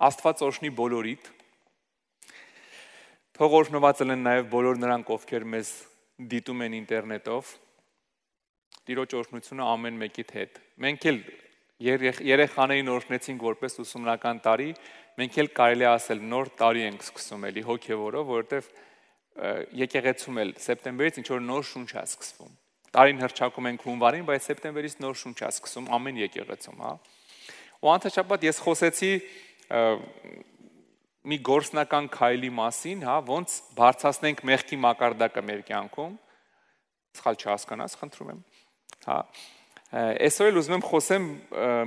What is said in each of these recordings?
Աստված օշնի բոլորիդ։ Թող օշնովածել են նաև բոլոր նրանք, ովքեր մեզ դիտում են ինտերնետով։ Տիրոջ օշնությունը ամեն մեկիդ հետ։ Մենք էլ երեխաներին օրհնեցինք որպես ուսումնական տարի, մենք էլ կարելի ասել նոր տարի ենք սկսում էլի հոգևորով, որովհետև եկեղեցում էլ սեպտեմբերից ինչ որ նոր շունչ է սկսվում։ Տարին հրճակում ենք հունվարին, բայց սեպտեմբերից նոր շունչ է սկսում ամեն եկեղեցում, հա։ Ու անթաշապատ ես խոսեցի մի գործնական քայլի մասին, հա, ոնց բարձրացնենք մեղքի մակարդակը մեր կյանքում։ Սխալ չհասկանաս, խնդրում եմ։ Հա։ Այսօր էլ ուզում եմ խոսեմ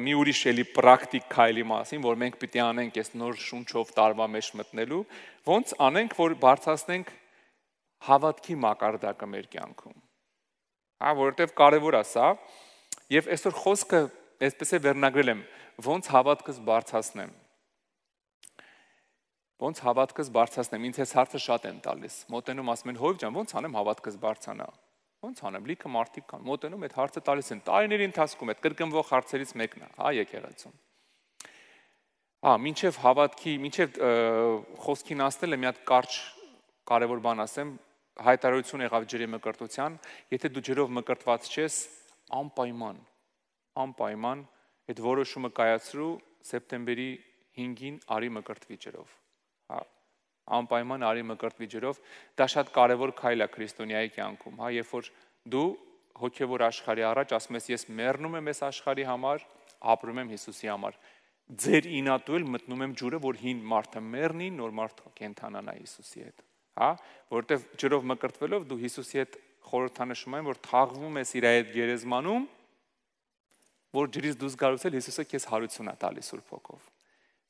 մի ուրիշ էլի պրակտիկ քայլի մասին, որ մենք պիտի անենք այս նոր շունչով տարվա մեջ մտնելու, ոնց անենք, որ բարձրացնենք հավատքի մակարդակը մեր կյանքում։ Հա, որովհետև կարևոր է սա։ Եվ այսօր խոսքը այսպես է վերնագրել եմ, ոնց հավատքս բարձրացնեմ ոնց հավատքս բարձրացնեմ, ինձ էս հարցը շատ եմ տալիս։ Մոտենում ասում են, հովիվ ջան, ոնց անեմ հավատքս բարձրանա։ Ոնց անեմ, լիքը մարդիկ կան, մոտենում այդ հարցը տալիս են։ Տարիների ընթացքում այդ կրկնվող հարցերից մեկն է, հա եկեղեցում։ Ա, մինչև հավատքի, մինչև խոսքին ասել եմ մի հատ կարճ կարևոր բան ասեմ, հայտարարություն եղավ ջրի մկրտության, եթե դու ջրով մկրտված ես, անպայման անպայման այդ որոշումը կայացրու սեպտեմբերի 5-ին արի մկրտվի ջրով անպայման արի մկրտվի ջրով, դա շատ կարևոր քայլ է քրիստոնյայի կյանքում, հա, երբ որ դու հոգևոր աշխարհի առաջ ասում ես ես մեռնում եմ այս աշխարհի համար, ապրում եմ Հիսուսի համար։ Ձեր ինատու էլ մտնում եմ ջուրը, որ հին մարդը մեռնի, նոր մարդը կենթանանա Հիսուսի հետ, հա, որովհետև ջրով մկրտվելով դու Հիսուսի հետ խորհրդանշում են, որ թաղվում ես իր այդ գերեզմանում, որ ջրից դուրս գալուց էլ Հիսուսը քեզ հարություն է տալիս Սուրբ Հոգով։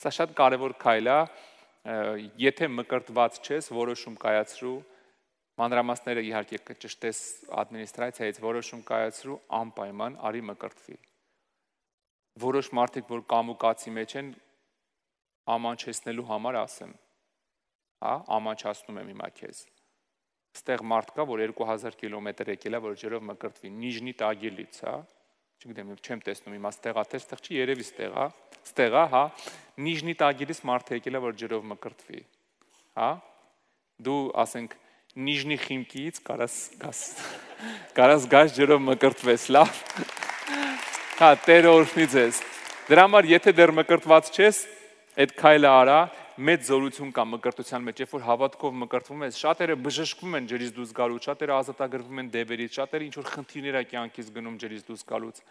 Սա շատ կարևոր քայլ է, եթե մկրտված չես, որոշում կայացրու մանրամասները իհարկե կճշտես ադմինիստրացիայից որոշում կայացրու անպայման արի մկրտվի։ Որոշ մարդիկ, որ կամուկացի մեջ են, ամանչեցնելու համար ասեմ, հա, ամանչացնում եմ հիմա քեզ։ Ստեղ մարդ կա, որ 2000 կիլոմետր եկել է, որ ջերով մկրտվի Նիժնի Տագիլից, հա, չգիտեմ, չեմ տեսնում իմաց տեղա, թե ստեղ չի, երևի ստեղա, ստեղա, հա, նիժնի տագիրից մարդը եկել է որ ջրով մկրտվի։ Հա? Դու ասենք նիժնի խիմկից կարաս գաս։ Կարաս գաս ջրով մկրտվես, լավ։ Հա, Տերը օրհնի ձեզ։ Դրա համար եթե դեռ մկրտված չես, այդ քայլը արա, մեծ զորություն կա մկրտության մեջ, երբ որ հավատքով մկրտվում ես, շատերը բժշկվում են ջրից դուրս գալուց, շատերը ազատագրվում են դեպերից, շատերը ինչ որ խնդիրներ ա կյանքից գնում ջրից դուրս գալուց։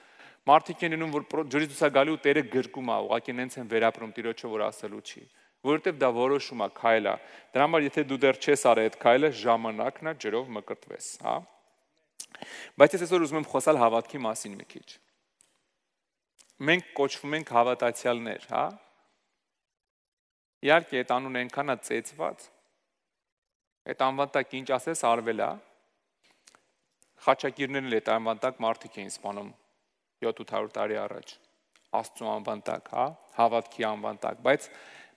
Մարդիկ են անում, որ ջրից դուրս է գալու ու Տերը գրկում ա, ուղղակի նենց են վերապրում Տիրոջը, որ ասելու չի որովհետև դա որոշում է, քայլ է։ Դրա համար եթե դու դեռ չես արել այդ քայլը, ժամանակն է ջրով մկրտվես, հա։ Բայց ես այսօր ուզում եմ խոսալ հավատքի մասին մի քիչ։ Մենք կոչվում ենք հավատացյալներ, հա։ Իհարկե, այդ անունը այնքան է ծեծված։ Այդ անվանտակ ինչ ասես արվելա։ Խաչակիրներն էլ այդ անվանտակ մարդիկ էին սպանում 7-800 տարի առաջ։ Աստծո անվանտակ, հա, հավատքի անվանտակ, բայց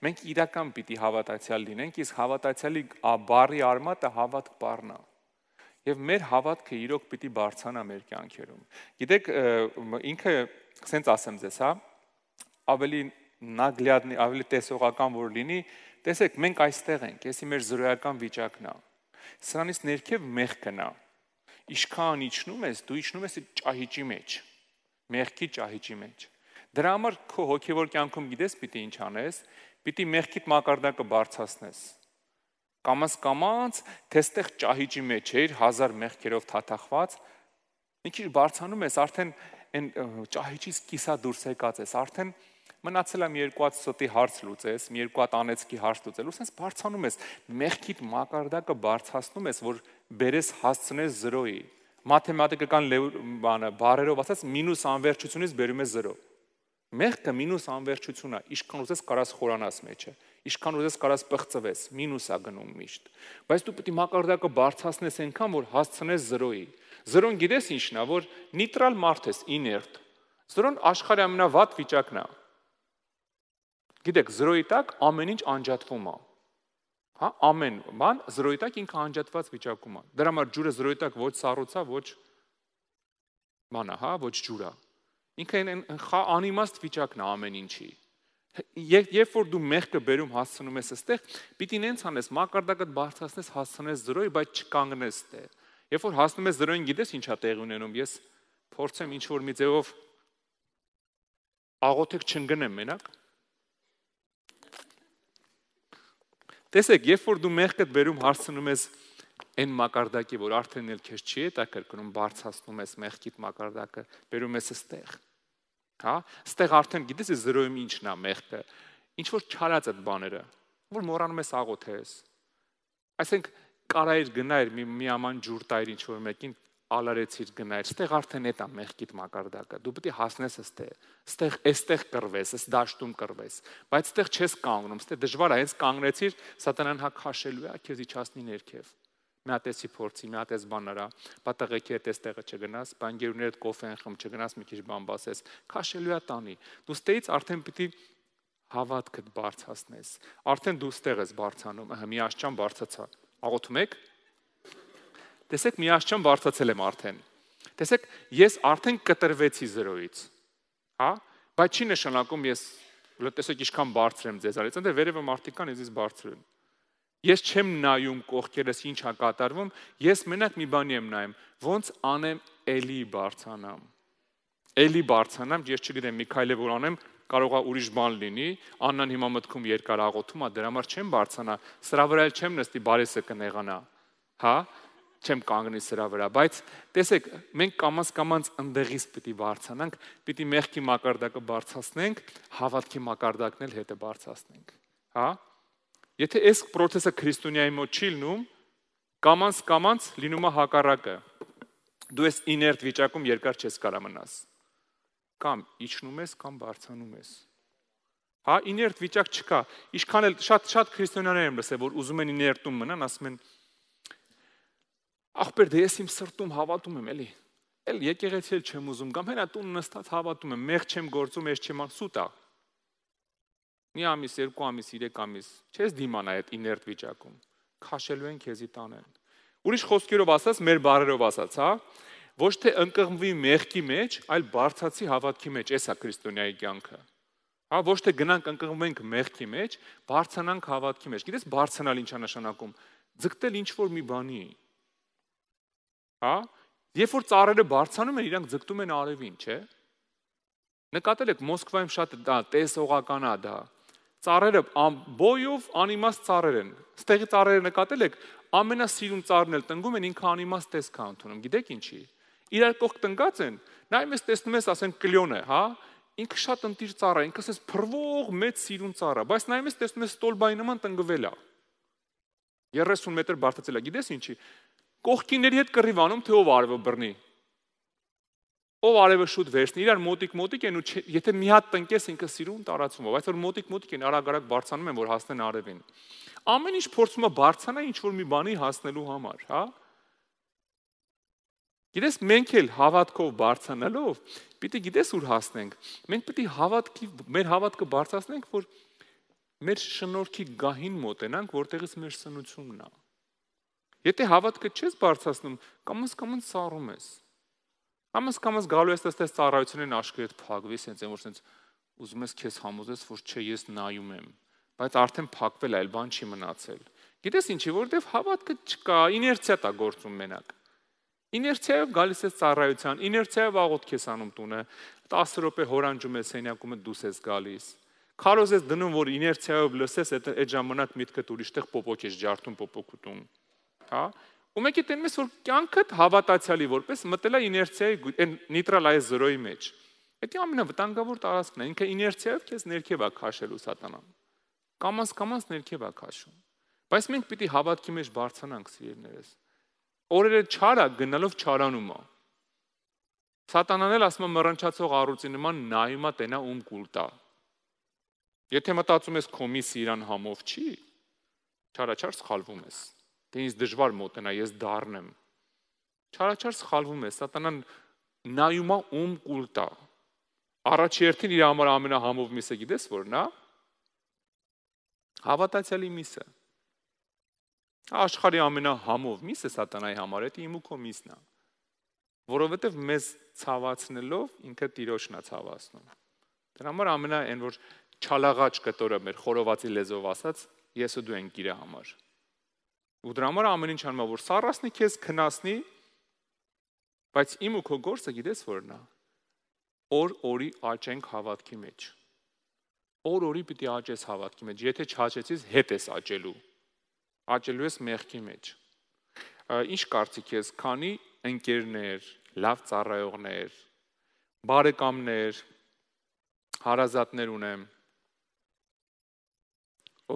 մենք իրական պիտի հավատացյալ լինենք, իսկ հավատացյալի բառի արմատը հավատք բառն է։ Եվ մեր հավատքը իրոք պիտի բարձանա մեր կյանքերում։ Գիտեք, ինքը, ասենց ասեմ ձեզ, հա, ավելի նագլյադնի, ավելի տեսողական որ լինի, տեսեք, մենք այստեղ ենք, եսի մեր զրոյական վիճակն է։ Սրանից ներքև մեղքն է։ Ինչքան իջնում ես, դու իջնում ես ճահիճի մեջ։ Մեղքի ճահիճի մեջ։ Դրա համար քո հոգևոր կյանքում գիտես պիտի ինչ անես, պիտի մեղքիդ մակարդակը բարձրացնես կամաց կամաց թեստեղ ճահիճի մեջ էր հազար մեղքերով թաթախված մի քիչ բարձանում ես արդեն այն ճահիճից կիսա դուրս եկած ես արդեն մնացել եմ երկու հատ ստի հարց լուծես, երկու հատ անեցքի հարց լուծելու, սենց բարձանում ես, մեղքիդ մակարդակը բարձրացնում ես, որ բերես հասցնես 0-ի։ Մաթեմատիկական բանը բարերով ասած մինուս անվերջությունից բերում ես 0։ Մեղքը մինուս անվերջություն է, իշքան ուզես կարաս խորանաս մեջը, իշքան ուզես կարաս պղծվես, մինուս է գնում միշտ։ Բայց դու պետք է մակարդակը բարձրացնես այնքան, որ հասցնես 0-ի։ 0-ն գիտես ինչն է, որ նիտրալ մարդ ես, իներտ։ 0-ն աշխարհի ամենավատ վիճակն է։ Գիտեք, 0-ի տակ ամեն ինչ անջատվում է։ Հա, ամեն բան 0-ի տակ ինքը անջատված վիճակում է։ Դրա համար ջուրը 0-ի տակ ոչ սառուցա, ոչ մանա, հա, ոչ ջուրա։ Ինքը այն անիմաստ վիճակն է ամեն ինչի։ Երբ երբ որ դու մեղքը բերում հասցնում ես այստեղ, պիտի նենց անես, մակարդակը բարձրացնես, հասցնես 0-ի, բայց չկանգնես դե։ Երբ որ հասնում ես 0-ին, գիտես ինչա տեղ ունենում։ Ես փորձեմ ինչ որ մի ձևով աղոթեք չընկնեմ մենակ, Տեսեք, երբ որ դու մեղքդ վերում հարցնում ես այն մակարդակի, որ արդեն էլ քեզ չի հետաքրքրում, բարձրացնում ես մեղքիդ մակարդակը, վերում ես ստեղ։ Հա, ստեղ արդեն գիտես ես զրոյում ինչն է մեղքը։ Ինչ որ չարած այդ բաները, որ մոռանում ես աղոթես։ Այսինքն կարայր գնայր մի միաման ջուր տայր ինչ որ մեկին ալարեցիր գնա, այստեղ արդեն էտա մեղքիդ մակարդակը։ Դու պետք է հասնես այստեղ։ Այստեղ այստեղ կրվես, այս դաշտում կրվես, բայց այստեղ չես կանգնում, այստեղ դժվար է, հենց կանգնեցիր, սատանան հա քաշելու է, քեզ իջացնի ներքև։ Մի հատ էսի փորձի, մի հատ էս բանարա, պատեղեքի հետ այստեղը չգնաս, բանգերուներդ կոֆե են խմ չգնաս, մի քիչ բան բասես, քաշելու է տանի։ Դու ստեից արդեն պիտի հավատքդ բարձրացնես։ Արդեն դու ստեղ ես բարձանում, հա մի աշճան բարձացա։ Աղոթում եք, Տեսեք, միաշչան բարձացել եմ արդեն։ Տեսեք, ես արդեն կտրվեցի 0-ից։ Հա? Բայց չի նշանակում ես տեսեք ինչքան բարձր եմ ձեզանից, այնտեղ վերևը մարդիկ կան, ես բարձր եմ։ Ես չեմ նայում կողքերս ինչ է կատարվում, ես մենակ մի բանի եմ նայում, ոնց անեմ էլի բարձանամ։ Էլի բարձանամ, ես չգիտեմ Միքայելը որ անեմ, կարող է ուրիշ բան լինի, աննան հիմա մտքում երկար աղոթում է, դրա համար չեմ բարձանա, սրա վրա էլ չեմ նստի, բարեսը կնեղանա։ Հա, չեմ կանգնի սրա վրա, բայց տեսեք, մենք կամաց-կամաց ընդեղից պիտի բարձրանանք, պիտի մեղքի մակարդակը բարձրացնենք, հավատքի մակարդակն էլ հետը բարձրացնենք, հա? Եթե այս process-ը քրիստոնյայի մոտ չի լինում, կամաց-կամաց լինում է հակառակը։ Դու ես իներտ վիճակում երկար չես կարող մնաս։ Կամ իջնում ես, կամ բարձանում ես։ Հա, իներտ վիճակ չկա։ Ինչքան էլ շատ-շատ քրիստոնյաներ եմ լսել, որ ուզում են իներտում մնան, ասում են, են Ախպեր, դե ես իմ սրտում հավատում եմ, էլի։ Էլ եկեղեցի էլ չեմ ուզում, կամ հենա տուն նստած հավատում եմ, մեղ չեմ գործում, ես չեմ սուտ ա։ Մի ամիս, երկու ամիս, երեք ամիս չես դիմանա այդ իներտ վիճակում։ Քաշելու են քեզի տանեն։ Ուրիշ խոսքերով ասած, մեր բարերով ասած, հա, ոչ թե ընկղմվի մեղքի մեջ, այլ բարձացի հավատքի մեջ, էսա քրիստոնյայի կյանքը։ Հա, ոչ թե գնանք ընկղմվենք մեղքի մեջ, բարձանանք հավատքի մեջ։ Գիտես, բարձանալ ինչա նշանակում։ Ձգտել ինչ որ մի բանի, Հա? Երբ որ ծառերը բարձանում են, իրանք ձգտում են արևին, չէ՞։ Նկատել եք Մոսկվայում շատ դա տեսողական է դա։ Ծառերը ամբոյով անիմաստ ծառեր են։ Ստեղի ծառերը նկատել եք, ամենասիրուն ծառն էլ տնգում են ինքը անիմաստ տեսք է ընդունում։ Գիտեք ինչի։ Իրար կողք տնկած են, նայում ես տեսնում ես, ասեն կլյոն է, հա, ինքը շատ ընտիր ծառ է, ինքը ասես փրվող մեծ սիրուն ծառ է, բայց նայում ես տեսնում ես ստոլբայի նման տնգվել է։ 30 մետր բարձրացել է։ Գիտես ինչի կողքիների հետ կռիվանում, թե ով արևը բռնի։ Ով արևը շուտ վերցնի, իրար մոտիկ-մոտիկ են ու եթե մի հատ տնկես ինքը սիրուն տարածումով, բայց որ մոտիկ-մոտիկ են արագ-արագ բարձանում են, որ հասնեն արևին։ Ամեն ինչ փորձում է բարձանա ինչ որ մի բանի հասնելու համար, հա՞։ Գիտես, մենք էլ հավատքով բարձանալով, պիտի գիտես ուր հասնենք։ Մենք պիտի հավատքի, մեր հավատքը բարձրացնենք, որ մեր շնորհքի գահին մոտենանք, որտեղից մեր սնությունն է։ նա Եթե հավատքը չես բարձրացնում, կամս-կամս սառում ես։ Կամս-կամս գալու ես այստեղ ծառայությունին աշկերտ փակվես, հենց այն որ sense ուզում ես քեզ համոզես, որ չէ, ես նայում եմ, բայց արդեն փակվել այլ բան չի մնացել։ Գիտես ինչի, որովհետև հավատքը չկա, իներցիա տա գործում մենակ։ Իներցիայով գալիս ես ծառայության, իներցիայով աղոթք ես անում տունը, 10 րոպե հորանջում ես սենյակումը դուս ես գալիս։ Քարոզ ես դնում, որ իներցիայով լսես, այդ այդ ժամանակ միտքդ ուրիշտեղ փոփոք ես ջարդում, փոփոքուտում։ պոպոք հա ու մեկի տենում ես որ կյանքդ հավատացյալի որպես մտել է իներցիայի այն նիտրալայզ 0-ի մեջ դա ամենավտանգավոր տարածքն է ինքը իներցիայով քեզ ներքև է քաշելու սատանան կամաց կամաց ներքև է քաշում բայց մենք պիտի հավատքի մեջ բարձրանանք սիրելիներս օրերը չարա գնալով չարանում է Սատանան էլ ասում է մռնչացող առուծի նման նայում է տենա ում կուլտա։ Եթե մտածում ես քո միսը իրան համով չի, չարաչար սխալվում ես թե դե ինձ դժվար մոտնա, ես դառնեմ։ Չարաչար սխալվում է, սատանան նայում է ում կուլտա։ Առաջերտին իր համար ամենահամով միսը գիտես որ նա հավատացյալի միսը։ Աշխարհի ամենահամով միսը սատանայի համար է, դա իմ ու քո միսն է։ Որովհետև մեզ ցավացնելով ինքը տիրոջն է ցավացնում։ Դրա համար ամենա այն որ չալաղաչ կտորը մեր խորովածի լեզով ասած, ես ու դու ենք իր համար։ Ու դրա համար ամեն ինչ անում է որ սառասնի քեզ, քնասնի, բայց իմ ու քո գործը գիտես որն է։ Օր օրի աճենք հավատքի մեջ։ Օր օրի պիտի աճես հավատքի մեջ։ Եթե չաճեցից, հետ ես աճելու։ Աճելու ես մեղքի մեջ։ Ինչ կարծիք ես, քանի ընկերներ, լավ ծառայողներ, բարեկամներ, հարազատներ ունեմ,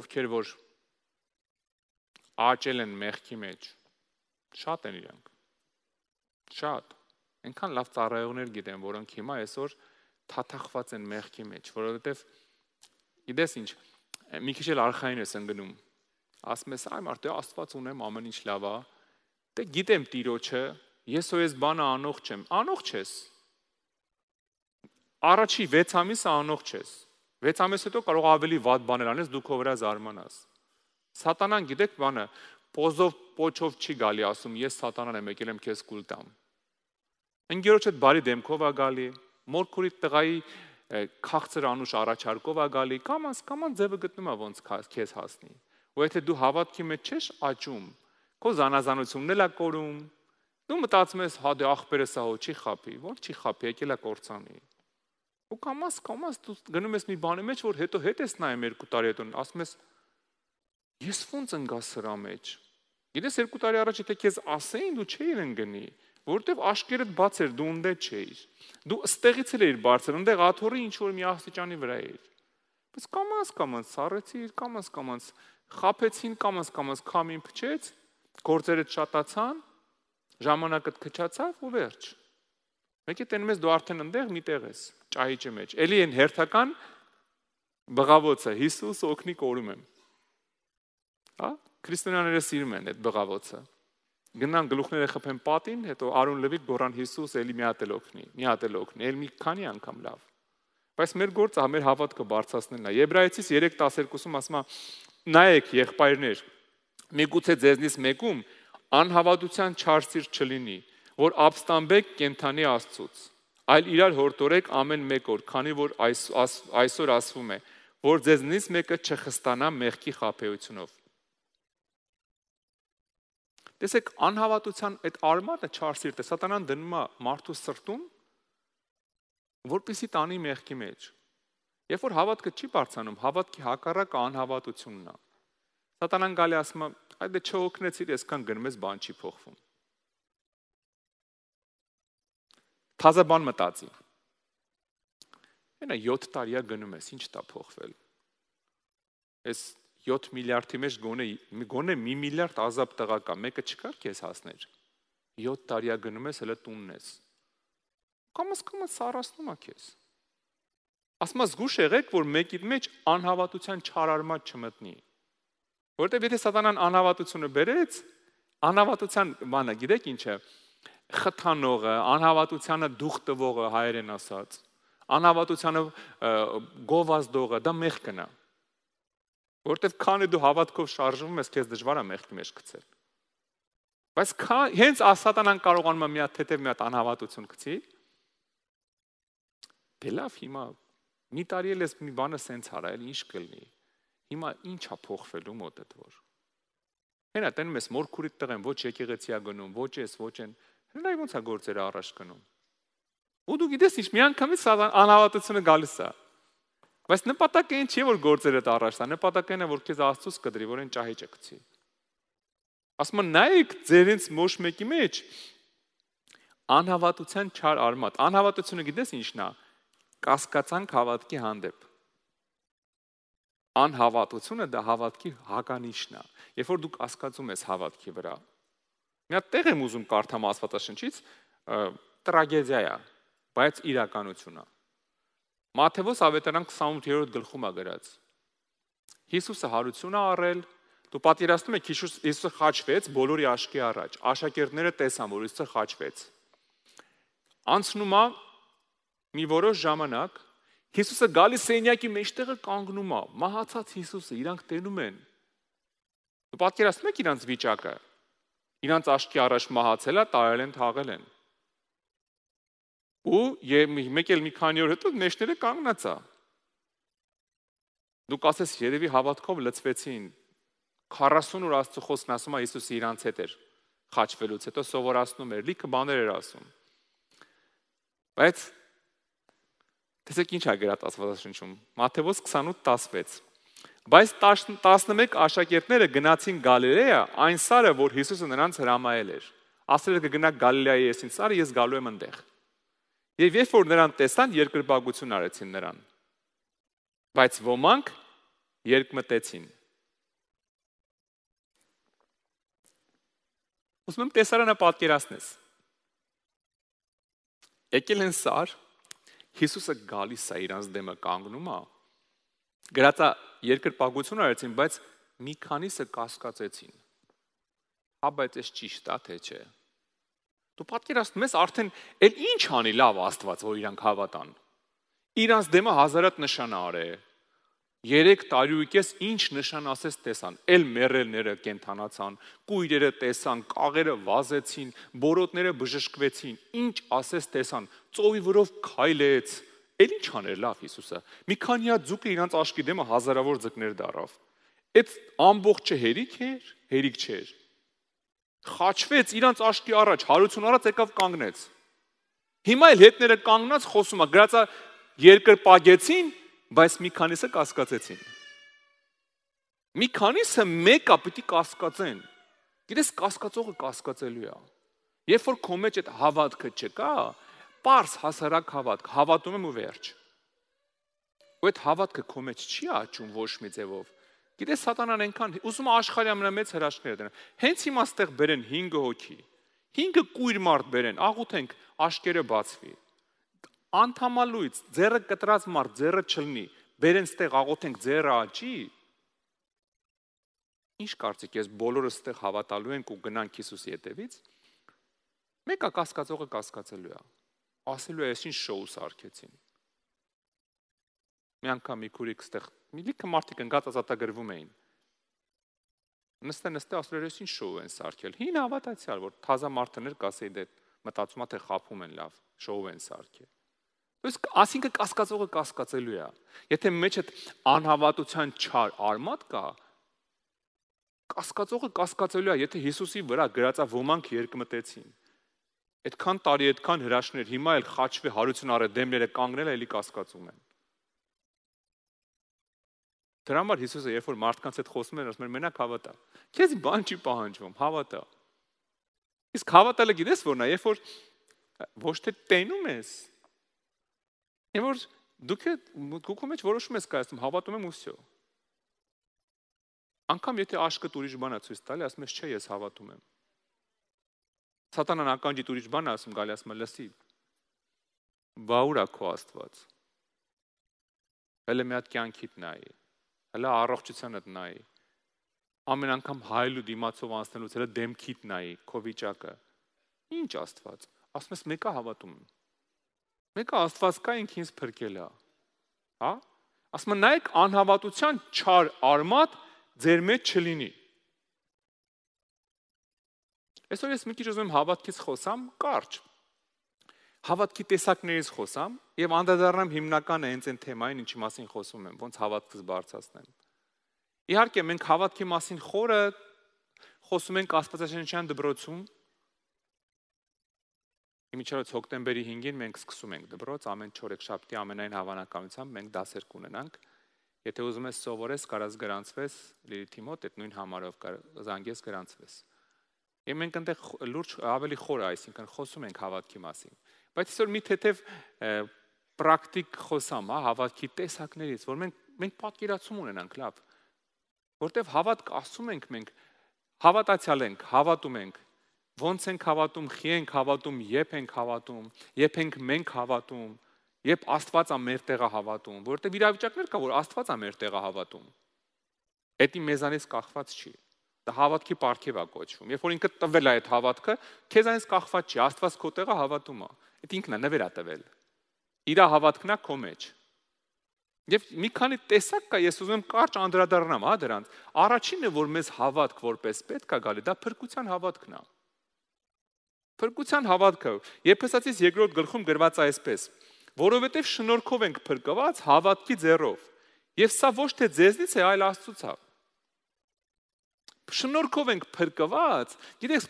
ովքեր որ աճել են մեղքի մեջ։ Շատ են իրանք։ Շատ։ Այնքան լավ ծառայողներ գիտեմ, որոնք հիմա այսօր թաթախված են մեղքի մեջ, որովհետև գիտես ինչ, մի քիչ էլ արխային ես ընկնում։ Ասում ես, այ մարդը Աստված ունեմ, ամեն ինչ լավ է։ Դե գիտեմ Տիրոջը, ես ոյս բանը անող չեմ։ Անող չես։ Առաջի 6 ամիսը անող չես։ 6 ամիս հետո կարող ավելի վատ բաներ անես, դու քո վրա զարմանաս։ Սատանան գիտեք բանը, պոզով փոչով չի գալի, ասում ես սատանան եմ եկել եմ քեզ կուլ տամ։ Ընկերոջդ բարի դեմքով է գալի, մորքուրի տղայի քաղցր անուշ առաջարկով է գալի, կամաս կաման ձևը գտնում է ոնց քեզ հասնի։ Ու եթե դու հավատքի մեջ չես աճում, քո զանազանությունն էլ է կորում։ Դու մտածում ես, հա դե ախպերս ահո չի խափի, որ չի խափի, եկել է կորցանի։ Ու կամաս կամաս դու գնում ես մի բանի մեջ, որ հետո հետ ես նայում 2 տարի հետո, ասում ես, Ես ո՞նց ընկա սրա մեջ։ Գիտես երկու տարի առաջ եթե քեզ ասեին դու չէիր ընկնի, որովհետև աշկերտ բաց էր, դու ունտե չէիր։ Դու ստեղից էլ էիր բարձր, այնտեղ աթորի ինչ որ մի աստիճանի վրա էր։ Բայց կամաց կամաց սառեցիր, կամաց կամաց խափեցին, կամաց կամաց քամին փչեց, գործերդ շատացան, ժամանակը քչացավ ու վերջ։ Մեկ է տենում ես դու արդեն այնտեղ միտեղ ես, ճահիճի մեջ։ Էլի այն հերթական բղավոցը Հիսուս օգնի կորում եմ հա քրիստոնյաները սիրում են այդ բղավոցը գնան գլուխները խփեն պատին, հետո Արուն Լևիթ Գորան Հիսուս էլի մի հատ էլ օգնի, մի հատ էլ օգնի, էլ մի քանի անգամ լավ։ Բայց մեր գործը հա մեր հավատքը բարձրացնելն է։ Եբրայեցիս 3:12-ում ասում է. նայեք եղբայրներ, միգուցե ձեզնից մեկում անհավատության չարսիր չլինի, որ ապստամբեք կենթանի Աստծուց, այլ իրար հորտորեք ամեն մեկ օր, քանի որ այս այսօր ասվում է, որ ձեզնից մեկը չխստանա մեղքի խափեությունով Տեսեք, անհավատության այդ արմատը չարսիրտը սատանան դնում է մարդու սրտում, որպիսի տանի մեղքի մեջ։ Երբ որ հավատքը չի բարձանում, հավատքի հակառակը անհավատությունն է։ Սատանան գալի ասում է, այ դե չօգնեցիր, այսքան գնում ես բան չի փոխվում։ Թազա բան մտածի։ Այնա 7 տարիա գնում ես, ինչ տա փոխվել։ Էս 7 միլիարդի մեջ գոնե գոնե 1 միլիարդ ազատ տղա կա, մեկը չկար քեզ հասներ։ 7 տարիա գնում ես, հələ տունն ես։ Կամս կամս սարասնում է քեզ։ Ասма զգուշ եղեք, որ մեկի մեջ անհավատության չարարմատ չմտնի։ Որտեւ եթե սատանան անհավատությունը բերեց, անհավատության բանը, գիտեք ինչ է, խթանողը, անհավատությանը դուխ տվողը հայերեն ասած, անհավատությանը գովազդողը, դա մեղքն է։ Որտեվ քանի դու հավատքով շարժվում ես, քեզ դժվար է մեղքի մեջ գցել։ Բայց քան հենց ասատանան կարողանում է մի հատ թեթև մի հատ անհավատություն գցի։ Դե լավ հիմա մի տարի էլ ես մի բանը սենց արա, էլ ինչ կլինի։ Հիմա ի՞նչ է փոխվելու մոտդ որ։ Հենա տենում ես մորքուրիդ տղեն, ոչ եկեղեցիա գնում, ոչ ես, ոչ են։ Հենա ոնց է գործերը առաջ գնում։ Ու դու գիտես ինչ, մի անգամից անհավատությունը գալիս է։ Բայց նպատակը այն չի, որ գործերդ առաջ տա, նպատակը այն է, որ քեզ Աստծոս կդրի, որ այն ճահիճը գցի։ Ասում եմ, նայեք ձերից ոչ մեկի մեջ անհավատության չար արմատ։ Անհավատությունը գիտես ինչն է։ Կասկածանք հավատքի հանդեպ։ Անհավատությունը դա հավատքի հականիշն է։ Երբ որ դու կասկածում ես հավատքի վրա։ Մի հատ տեղ եմ ուզում կարդամ Աստվածաշնչից, տրագեդիա է, բայց իրականություն է։ Մատթեոս ավետարան 28-րդ գլխում է գրած։ Հիսուսը հարություն է առել, դու պատկերացնում ես Հիսուսը խաչվեց բոլորի աչքի առաջ։ Աշակերտները տեսան, որ Հիսուսը խաչվեց։ Անցնում է մի որոշ ժամանակ, Հիսուսը գալիս սենյակի մեջտեղը կանգնում է, մահացած Հիսուսը իրանք տենում են։ Դու պատկերացնում ես իրանք վիճակը։ Իրանք աչքի առաջ մահացել է, տարել են, թաղել են ու մեկ էլ մի քանի օր հետո նեշները կանգնացա։ Դուք ասես երևի հավատքով լծվեցին 40 օր Աստծո խոսքն ասում է Հիսուսը իրանց հետ էր խաչվելուց հետո սովորացնում էր, լիքը բաներ էր ասում։ Բայց տեսեք ինչ է գրատասվածաշնչում։ Մատթեոս 28:16 Բայց 11 աշակերտները գնացին Գալիլեա, այն սարը, որ Հիսուսը նրանց հրամայել էր։ Ասել էր կգնա Գալիլեայի եսին սարը, ես գալու եմ այնտեղ։ Եվ երբ որ նրան տեսան, երկրպագություն արեցին նրան։ Բայց ոմանք երկմտեցին։ Ոսում եմ տեսարանը պատկերացնես։ Եկել են սար, Հիսուսը գալիս է իրանց դեմը կանգնում է։ Գրածա երկրպագություն արեցին, բայց մի քանիսը կասկածեցին։ Հա, բայց էս ճիշտ է, թե՞ չէ։ Դու պատկերացնում ես արդեն էլ ինչ անի լավ Աստված, որ իրանք հավատան։ Իրանց դեմը հազարատ նշան արե։ 3 տարի ու կես ինչ նշան ասես տեսան։ Էլ մեռելները կենթանացան, կույրերը տեսան, կաղերը վազեցին, բորոտները բժշկվեցին։ Ինչ ասես տեսան, ծովի վրով քայլեց։ Էլ ինչ աներ լավ Հիսուսը։ Մի քանի հատ ձուկը իրանց աշկի դեմը հազարավոր ձկներ դարավ։ Այդ ամբողջը հերիք էր, հերիք չէր խաչվեց իրանց աշկի առաջ, հարություն առած եկավ կանգնեց։ Հիմա էլ հետները կանգնած խոսում է, գրածա երկրպագեցին, բայց մի քանիսը կասկածեցին։ Մի քանիսը մեկը պիտի կասկածեն։ Գիտես, կասկածողը կասկածելու է։ Երբ որ քո մեջ այդ հավատքը չկա, པարս հասարակ հավատք, հավատում եմ ու վերջ։ Ու այդ հավատքը քո մեջ չի աճում ոչ մի ձևով Գիտես սատանան այնքան ուզում է աշխարհի ամենամեծ հրաշքները դնեն։ Հենց հիմա ստեղ բերեն 5 հոգի։ 5 կույր մարդ բերեն, աղոթենք, աշկերը բացվի։ Անթամալույց, ձերը կտրած մարդ, ձերը չլնի, բերեն ստեղ աղոթենք, ձերը աճի։ Ինչ կարծիք ես բոլորը ստեղ հավատալու ենք ու գնանք Հիսուսի ետևից։ Մեկը կասկածողը կասկածելու է։ Ասելու է, ես ինչ շոու սարքեցին։ Մի անգամ մի քուրիկ ստեղ մի լիքը մարդիկ ընկած ազատագրվում էին։ Նստե նստե աստրերեսին շոու են սարքել։ Հին հավատացյալ, որ թազա մարդներ կասեի դե մտածումա թե խափում են լավ, շոու են սարքել։ Իսկ ասինքն կասկածողը կասկածելու է։ Եթե մեջը անհավատության չար արմատ կա, կասկածողը կասկածելու է, եթե Հիսուսի վրա գրածա ոմանք երկմտեցին։ Այդքան տարի, այդքան հրաշներ, հիմա էլ խաչվի հարություն առը դեմները կանգնել, էլի կասկածում են։ Դրա համար Հիսուսը երբ որ մարդկանց հետ խոսում էր, ասում էր մենակ հավատա։ Քեզ բան չի պահանջվում, հավատա։ Իսկ հավատալը գիտես որն է, երբ որ ոչ թե տենում ես, երբ որ դու քեզ գուքում մեջ որոշում ես կայացնում, հավատում եմ ուսյո։ Անկամ եթե աշկը ուրիշ բան է ցույց տալի, ասում ես չէ, ես հավատում եմ։ Սատանան ականջի ուրիշ բան է ասում, գալի ասում է լսի։ Բա ուր է քո Աստված։ Հələ մի հատ կյանքիդ նայի հələ առողջությանը դնայի ամեն անգամ հայլու դիմացով անցնելուց հələ դեմքիդ նայի քո վիճակը ի՞նչ աստված ասում ես մեկը հավատում մեկը աստված կա ինքն ինձ փրկել է հա ասում եմ նայեք անհավատության չար արմատ ձեր մեջ չլինի Այսօր ես մի քիչ ուզում հավատքից խոսամ կարճ հավատքի տեսակներից խոսամ եւ անդրադառնամ հիմնական հենց այն թեմային, ինչի մասին խոսում եմ, ոնց հավատքը զբարձրացնեմ։ Իհարկե, մենք հավատքի մասին խորը խոսում ենք Աստվածաշնչյան դպրոցում։ Իմիջիայից հոկտեմբերի 5-ին մենք սկսում ենք դպրոց, ամեն 4-շաբթի ամենայն հավանականությամբ մենք դասեր կունենանք։ Եթե ուզում ես սովորես, կարաս գրանցվես Լիլիթի մոտ, այդ նույն համարով կար զանգես գրանցվես։ Եվ մենք այնտեղ լուրջ ավելի խոր, այսինքն խոսում ենք հավատքի մասին։ Բայց այսօր մի թեթև պրակտիկ խոսամ, հա, հավատքի տեսակներից, որ մենք մենք պատկերացում ունենանք լավ, որտեվ հավատք ասում ենք մենք հավատացյալ ենք, հավատում ենք, ոնց ենք հավատում, խի ենք հավատում, երբ ենք հավատում, երբ ենք մենք հավատում, երբ Աստված է մեր տեղը հավատում, որտեվ իրավիճակներ կա, որ Աստված է մեր տեղը հավատում։ Դա մեզանից կախված չի։ Դա հավատքի պարգև է կոչվում։ Երբ որ ինքը տվել է այդ հավատքը, քեզանից կախված չի, Աստված քո տեղը հավատում է։ Այդ ինքն է նվերա տվել։ Իր հավատքն է քո մեջ։ Եվ մի քանի տեսակ կա, ես ուզում եմ կարճ անդրադառնամ, հա, դրանց։ Առաջինը, որ մեզ հավատք որպես պետք է գալի, դա փրկության հավատքն է։ Փրկության հավատքը։ Եփեսացիս 2-րդ գլխում գրված է այսպես. Որովհետև շնորհքով ենք փրկված հավատքի ձեռով։ Եվ սա ոչ թե ձեզնից է, այլ Աստծուց է։ Շնորհքով ենք փրկված։ Գիտեք,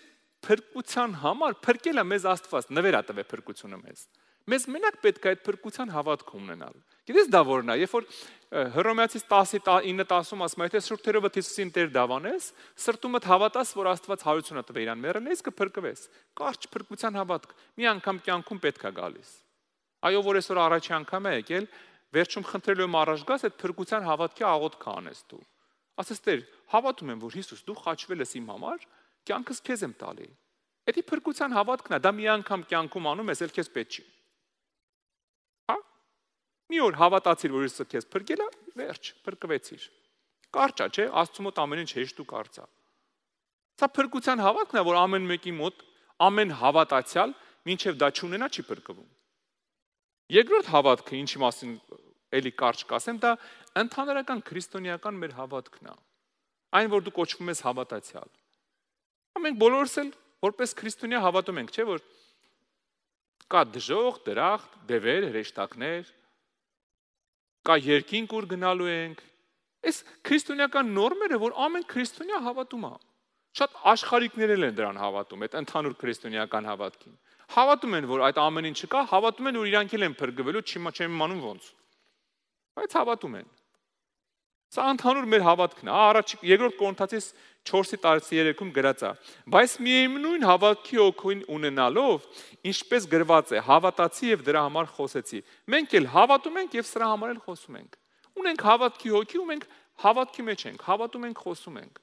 Փրկության համար փրկելը մեզ Աստված նվերա տվել փրկությունը մեզ։ Մեզ մենակ պետք է այդ փրկության հավատք ունենալ։ Գիտես դա որն է, երբ որ Հռոմեացիս 10:9-10-ում ասում է, եթե սրբերով Հիսուսին Տեր դավանես, սրտումդ հավատաս, որ Աստված հարություն է տվել իրան մեռելը, իսկ կփրկվես։ Կարճ փրկության հավատք մի անգամ կյանքում պետք է գալիս։ Այո, որ այսօր առաջի անգամ է եկել, վերջում խնդրելու եմ առաջ գաս այդ փրկության հավատքի աղոթք անես դու։ Ասես Տեր, հավատում եմ, որ Հիսուս դու խաչվել ես իմ համար, կյանքս քեզ եմ տալի։ Էդի փրկության հավատքն է, դա մի անգամ կյանքում անում ես, ել քեզ պետք չի։ Հա։ Մի օր հավատացիր, որ Հիսուսը քեզ փրկել է, վերջ, փրկվեցիր։ Կարճա, չէ՞, Աստծո մոտ ամեն ինչ հեշտ ու կարճ է։ Սա փրկության հավատքն է, որ ամեն մեկի մոտ, ամեն հավատացյալ, ինչև դա չունենա, չի փրկվում։ Երկրորդ հավատքը, ինչի մասին էլի կարճ կասեմ, դա ընդհանրական քրիստոնեական մեր հավատքն է։ Այն, որ դու կոչվում ես հավատացյալ։ Ամենք բոլորս էլ որպես քրիստոնյա հավատում ենք, չէ՞ որ կա դժող, դրախտ, դևեր, հրեշտակներ, կա երկինք ուր գնալու ենք։ Այս քրիստոնեական նորմերը, որ ամեն քրիստոնյա հավատում է, շատ աշխարհիկներ են դրան հավատում, այդ ընդհանուր քրիստոնեական հավատքին։ Հավատում են, որ այդ ամենին չկա, հավատում են, որ իրանք էլ են փրկվելու, չի մաչեմ իմանում ոնց։ Բայց հավատում են։ Սա ընդհանուր մեր հավատքն է։ Առաջ երկրորդ Կորինթացիս 4-ի տարեցի 3-ում գրած է։ Բայց միևնույն հավատքի օգին ունենալով, ինչպես գրված է, հավատացի եւ դրա համար խոսեցի։ Մենք էլ հավատում ենք եւ սրա համար էլ խոսում ենք։ Ունենք հավատքի հոգի ու մենք հավատքի մեջ ենք, հավատում ենք, խոսում ենք։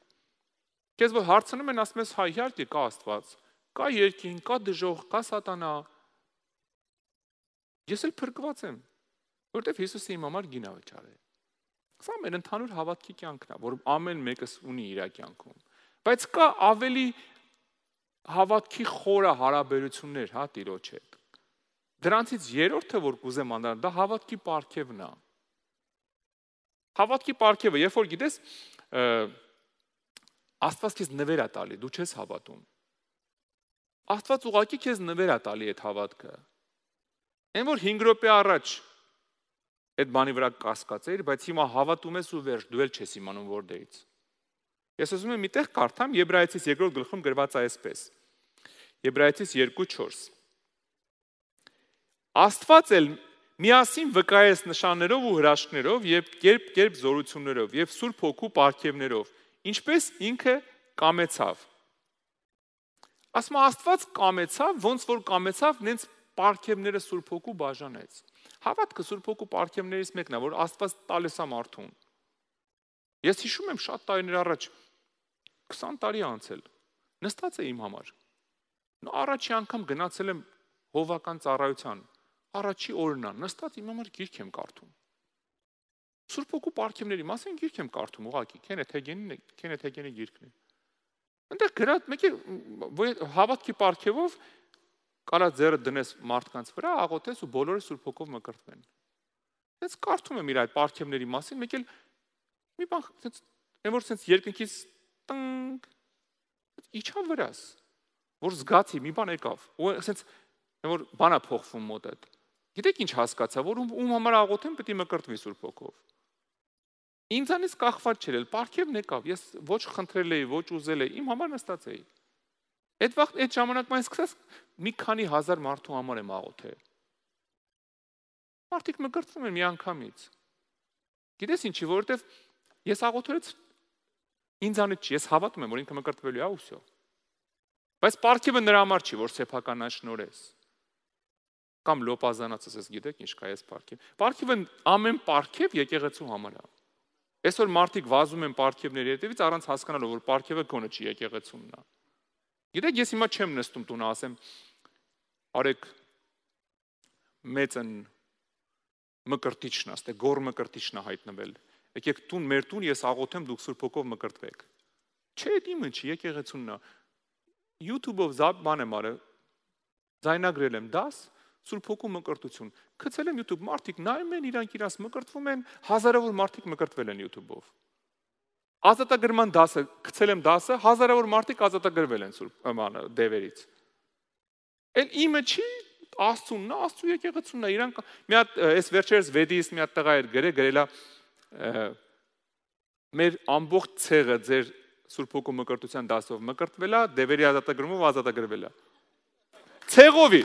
Քեզ որ հարցնում են, ասում ես, հա, իհարկե կա Աստված, կա երկին, կա դժող, կա սատանա։ Ես էլ փրկված եմ, որովհետեւ Հիսուսը իմ համար գինա վճարել է։ Սա մեր ընդհանուր հավատքի կյանքն է, որ ամեն մեկս ունի իր կյանքում։ Բայց կա ավելի հավատքի խորը հարաբերություններ, հա, Տիրոջ հետ։ Դրանցից երրորդը, որ կուզեմ անդրադառնալ, դա հավատքի պարգևն է։ Հավատքի պարգևը, երբ որ գիտես, Աստված քեզ նվեր է տալի, դու չես հավատում։ Աստված ուղակի քեզ նվեր է տալի այդ հավատքը։ Այն որ 5 րոպե առաջ այդ բանի վրա կասկածեիր, բայց հիմա հավատում ես ու վերջ, դու էլ չես իմանում որտեղից։ Ես ասում եմ, միտեղ կարդամ Եբրայեցիս 2-րդ գլխում գրված է այսպես։ Եբրայեցիս 2:4 Աստված էլ միասին վկայես նշաններով ու հրաշքներով եւ երբ երբ զորություններով եւ Սուրբ Հոգու պարգևներով, ինչպես ինքը կամեցավ։ Ասма Աստված կամեցավ, ոնց որ կամեցավ, նենց պարգևները Սուրբ Հոգու բաժանեց։ Հավատքը Սուրբ Հոգու ապարքեմներից մեկն է, որ Աստված տալիս է մարդուն։ Ես հիշում եմ շատ տարիներ առաջ 20 տարի անցել նստած է իմ համար։ Նո առաջի անգամ գնացել եմ հովական ծառայության։ Առաջի օրն է, նստած իմ համար գիրք եմ կարդում։ Սուրբ Հոգու ապարքեմների մասին գիրք եմ կարդում, ուղղակի Քենեթ Հեգենի Քենեթ Հեգենի գիրքն է։ Այնտեղ գրած մեկը հավատքի ապարքևով կարա ձերը դնես մարդկանց վրա, աղոթես ու բոլորը Սուրբ Հոգով մկրտվեն։ Հենց կարդում եմ իր այդ պարքեմների մասին, մեկ էլ մի բան հենց այն որ հենց երկնքից տնկ իջա վրաս, որ զգացի մի բան եկավ։ Ու հենց այն որ բանա փոխվում մոտ այդ։ Գիտեք ինչ հասկացա, որ ում համար աղոթեմ պետք է մկրտվի Սուրբ Հոգով։ Ինձանից կախված չէր, պարքևն եկավ։ Ես ոչ խնդրել էի, ոչ ուզել էի, իմ համար նստած էի։ Այդ վաղ այդ ժամանակվան սկսած մի քանի հազար մարդու համար եմ աղոթե։ Մարդիկ մկրտվում են միանգամից։ Գիտես ինչի, որովհետև ես աղոթելից ինձանից չի, ես հավատում եմ, որ ինքը մկրտվելու է, ուսյո։ Բայց պարգևը նրա համար չի, որ սեփական աշնորես կամ լոպազանացս ես գիտեք ինչ կա ես պարգև։ Պարգևը ամեն պարգև եկեղեցու համար է։ Այսօր մարդիկ վազում են պարգևների հետևից առանց հասկանալու որ պարգևը գոնը չի եկեղեցումն է։ եկ Գիտեք, ես հիմա չեմ նստում տուն ասեմ, արեք մեծն մկրտիչն աստ է, գոր մկրտիչն է հայտնվել։ Եկեք տուն, մեր տուն ես աղոթեմ, դուք Սուրբ ոգով մկրտվեք։ Չէ, դա իմը չի, եկեղեցունն է։ YouTube-ով զատ բան եմ արել։ Զայնագրել եմ դաս, Սուրբ ոգու մկրտություն։ Գցել եմ YouTube, մարդիկ նայում են, իրանք իրաց մկրտվում են, հազարավոր մարդիկ մկրտվել են YouTube-ով։ Ազատագրման դասը, գցել եմ դասը, հազարավոր մարդիկ ազատագրվել են սուրբ ըմանը դևերից։ Էլ իմը չի Աստծուն, նա Աստծու եկեղեցուն է, իրանք մի հատ այս վերջերս Վեդիից մի հատ տղա էր գրել, գրելա մեր ամբողջ ցեղը ձեր Սուրբ Հոգու մկրտության դասով մկրտվելա, դևերի ազատագրումով ազատագրվելա։ Ցեղովի։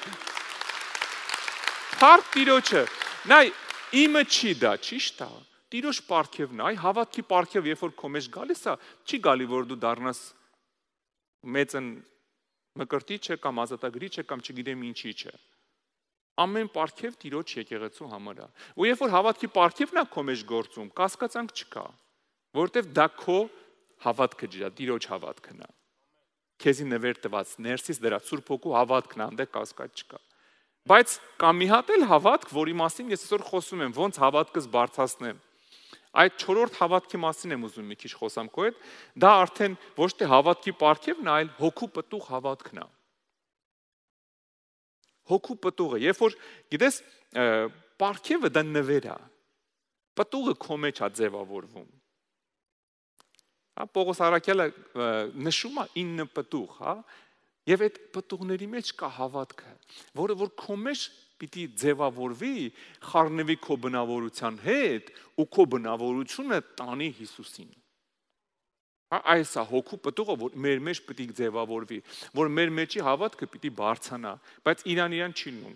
Խարտ տիրոջը։ Նայ, իմը չի դա, ճիշտ է։ Տիրոջ պարգևն այ հավատքի պարգև, երբ որ քո մեջ գալիս է, չի գալի որ դու դառնաս մեծն մկրտիչը կամ ազատագրիչը կամ չգիտեմ ինչի չէ։ Ամեն պարգև Տիրոջ եկեղեցու համար է։ Ու երբ որ հավատքի պարգևն է քո մեջ գործում, կասկածանք չկա, որովհետև դա քո հավատքը ջրա, Տիրոջ հավատքն է։ Քեզի նվեր տված ներսից դրա Սուրբ Հոգու հավատքն անդե կասկած չկա։ Բայց կամ մի հատ էլ հավատք, որի մասին ես այսօր խոսում եմ, ոնց հավատքս բարձրացնեմ Այդ 4-րդ հավատքի մասին եմ ուզում մի քիչ խոսամ քո հետ։ Դա արդեն ոչ թե հավատքի պարգևն է, այլ հոգու պտուղ հավատքն է։ Հոգու պտուղը, երբ որ գիտես, պարգևը դա նվեր է։ Պտուղը քո մեջ է ձևավորվում։ Հա Պողոս Արաքյալը նշում է 9 պտուղ, հա։ Եվ այդ պտուղների մեջ կա հավատքը, որը որ քո մեջ պիտի ձևավորվի խառնվի քո բնավորության հետ ու քո բնավորությունը տանի Հիսուսին։ Ա, այս է հոգու պտուղը, որ մեր մեջ պիտի ձևավորվի, որ մեր մեջի հավատքը պիտի բարձանա, բայց իրան իրան չի լինում։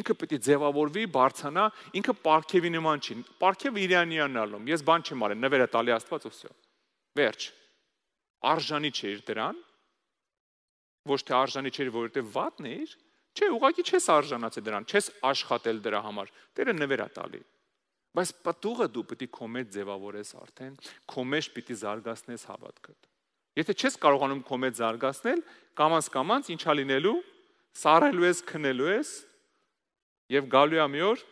Ինքը պիտի ձևավորվի, բարձանա, ինքը պարքևի նման չի։ Պարքևը իրան իրան ալում։ Ես բան չեմ արել, նվերը տալի Աստված ու վсё։ Վերջ։ Արժանի չէր դրան։ Ոչ թե արժանի չէր, որովհետև վատն էր, Չէ, ուղղակի չես արժանացի դրան, չես աշխատել դրա համար։ Տերը նվերա տալի։ Բայց պատուգը դու պիտի քո մեջ ձևավորես արդեն, քո մեջ պիտի զարգացնես հավատքդ։ Եթե չես կարողանում քո մեջ զարգացնել, կամած կամած ինչա լինելու, սարելու ես, քնելու ես եւ գալու է մի օր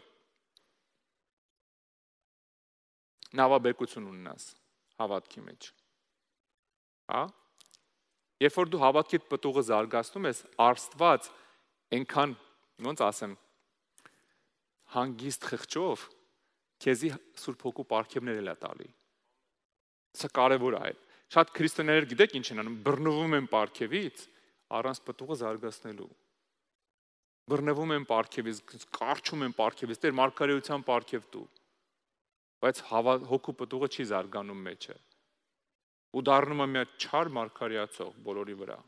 նավաբեկություն ունենաս հավատքի մեջ։ Հա? Երբ որ դու հավատքիդ պատուգը զարգացնում ես, Աստված Ենքան ոնց ասեմ հանգիստ խղճով քեզի Սուրբ Հոգու ապարքևներ էլա տալի։ Սա կարևոր է։ Շատ քրիստոնյաներ գիտեք ինչ են անում, բռնվում են ապարքևից առանց պատուգը զարգացնելու։ Բռնվում են ապարքևից, կարճում են ապարքևից, դեր մարգարեության ապարքև դու։ Բայց հավա հոգու պատուգը չի զարգանում մեջը։ Ու դառնում է մի չար մարգարեացող բոլորի վրա։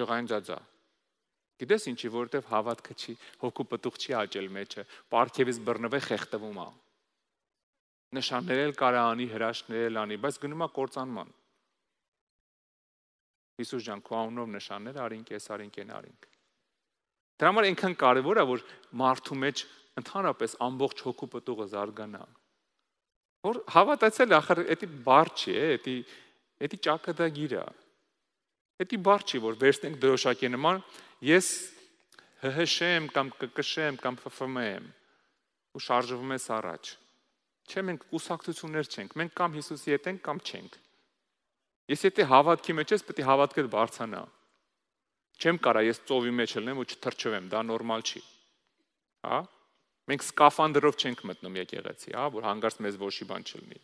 Ջղայն ծածա։ Գիտես ինչի, որովհետև հավատքը չի, հոգու պտուղ չի աճել մեջը, պարքևից բռնվե խեղդվում է։ Նշաններել կարա անի, հրաշքներել անի, բայց գնում է կործանման։ Հիսուս ջան, քո անունով նշաններ արինք, ես արինք, են արինք։ Դրա համար այնքան կարևոր է, որ մարդու մեջ ընդհանրապես ամբողջ հոգու պտուղը զարգանա։ Որ հավատացել ախր դա բար չի, է, դա դա ճակատագիր է։ դա Դա բարձ չի, որ վերցնենք դրոշակի նման, ես հհշեմ կամ կկշեմ կամ ֆֆմեմ ու շարժվում ես առաջ։ Չէ, մենք կուսակցություններ չենք, մենք կամ Հիսուսի հետ ենք կամ չենք։ Ես եթե հավատքի մեջ ես, պետք է հավատքդ բարձանա։ Չեմ կարա ես ծովի մեջ լինեմ ու չթրջվեմ, դա նորմալ չի։ Հա՞։ Մենք սկաֆանդրով չենք մտնում եկեղեցի, հա, որ հանգարց մեզ ոչի բան չլինի։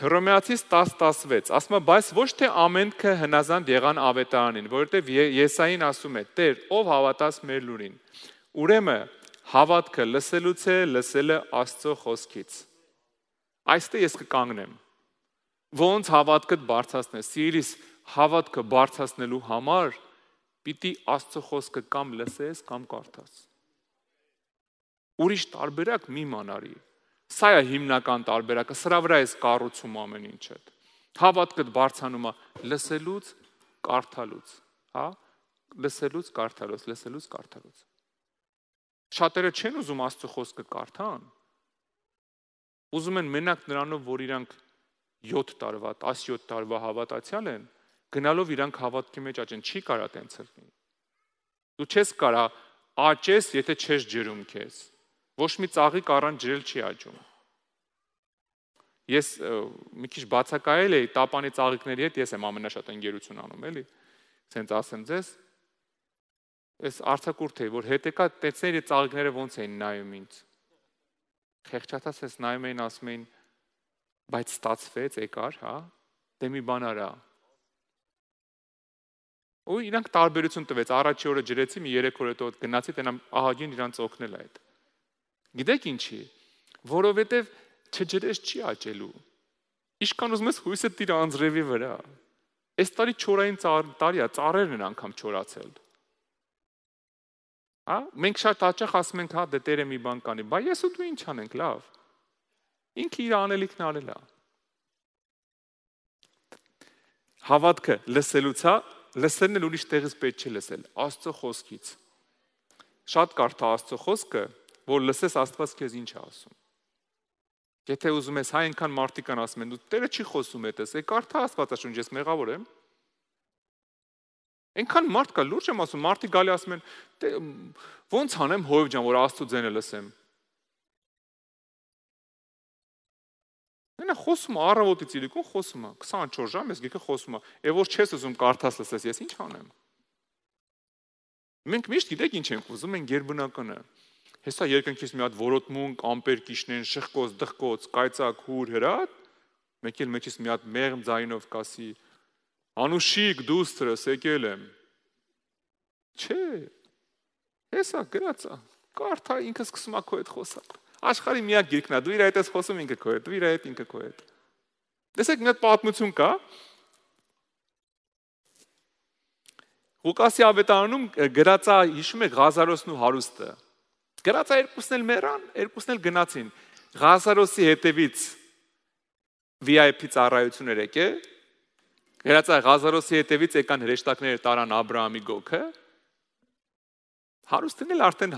Հռոմեացիս 10:16 ասում է բայց ոչ թե ամենքը հնազանդ եղան ավետարանին որովհետև Եսային ասում է Տեր ով հավատաց մեր լուրին ուրեմն հավատքը լսելուց է լսելը Աստծո խոսքից այստեղ ես կկանգնեմ ոնց հավատքդ բարձրացնես սիրիս հավատքը բարձրացնելու համար պիտի Աստծո խոսքը կամ լսես կամ կարդաս ուրիշ տարբերակ մի մանարի Սա է հիմնական տարբերակը, սրա վրա է կառուցում ամեն ինչը։ Հավատքդ բարձանում է լսելուց, կարդալուց, հա? Լսելուց, կարդալուց, լսելուց, կարդալուց։ Շատերը չեն ուզում Աստծո խոսքը կարդան։ Ուզում են մենակ նրանով, որ իրանք 7 տարվա, 17 տարվա հավատացյալ են, գնալով իրանք հավատքի մեջ աճեն, չի կարա տենց լինի։ Դու չես կարա աճես, եթե չես ջերում քեզ։ Ոչ մի ծաղիկ առանց ջրել չի աճում։ Ես մի քիչ բացակայել էի տապանի ծաղիկների հետ, ես եմ ամենաշատ ընկերություն անում, էլի։ Սենց ասեմ ձեզ, ես արցակուրտ էի, որ հետեկա տեցների ծաղիկները ոնց էին նայում ինձ։ Խեղճատած ես նայում էին, ասում էին, բայց ստացվեց, եկար, հա։ Դե մի բան արա, ու իրանք տարբերություն տվեց առաջի օրը ջրեցի մի 3 օր հետո գնացի տենամ ահագին իրանց օգնել այդ Գիտեք ինչի։ Որովհետև չջրես չի աճելու։ Իշքան ուզում ես հույսը դիր անձրևի վրա։ Այս տարի չորային տարի է, ծառերն են անգամ չորացել։ Հա, մենք շատ հաճախ ասում ենք, հա, դե Տերը մի բան կանի, բայց ես ու դու ինչ անենք, լավ։ Ինքը իր անելիքն արել է։ Հավատքը լսելուց է, հա, լսելն էլ ուրիշ տեղից պետք չի լսել, Աստծո խոսքից։ Շատ կարթա Աստծո խոսքը, որ լսես Աստված քեզ ինչ է ասում։ Եթե ուզում ես հայ այնքան մարդիկ կան ասում են, դու Տերը չի խոսում այդպես, է կարթա Աստվածաշունչ, ես մեղավոր եմ։ Այնքան մարդ կա, լուրջ եմ ասում, մարդիկ գալի ասում են, դե ո՞նց անեմ հովիվ ջան, որ Աստծո ձենը լսեմ։ Նա խոսում է առավոտից իրիկուն խոսում է 24 ժամ ես գեքը խոսում է։ Է որ չես ուզում կարդաս լսես, ես ի՞նչ անեմ։ Մենք միշտ գիտենք ինչ ենք ուզում, են ģերբնականը են հեսա երկնքից մի հատ որոտմունք, ամպեր կիշնեն, շղկոց, դղկոց, կայծակ, հուր, հրատ, մեկ էլ մեջից մի հատ մեղմ ձայնով կասի. Անուշիկ դուստրս եկել եմ։ Չէ։ Հեսա գրածա։ Կարթա ինքը սկսում է քո հետ խոսալ։ Աշխարհի միակ գիրքն է, դու իր հետ ես խոսում ինքը քո հետ, դու իր հետ ինքը քո հետ։ Տեսեք, մի հատ պատմություն կա, Ղուկասի ավետարանում գրածա հիշում եք Ղազարոսն ու հարուստը։ Գրածա երկուսն էլ մեռան, երկուսն էլ գնացին։ Ղազարոսի հետևից VIP ծառայություն էր եկե։ Գրածա Ղազարոսի հետևից եկան հրեշտակները տարան Աբրահամի գոքը։ Հարուստին էլ արդեն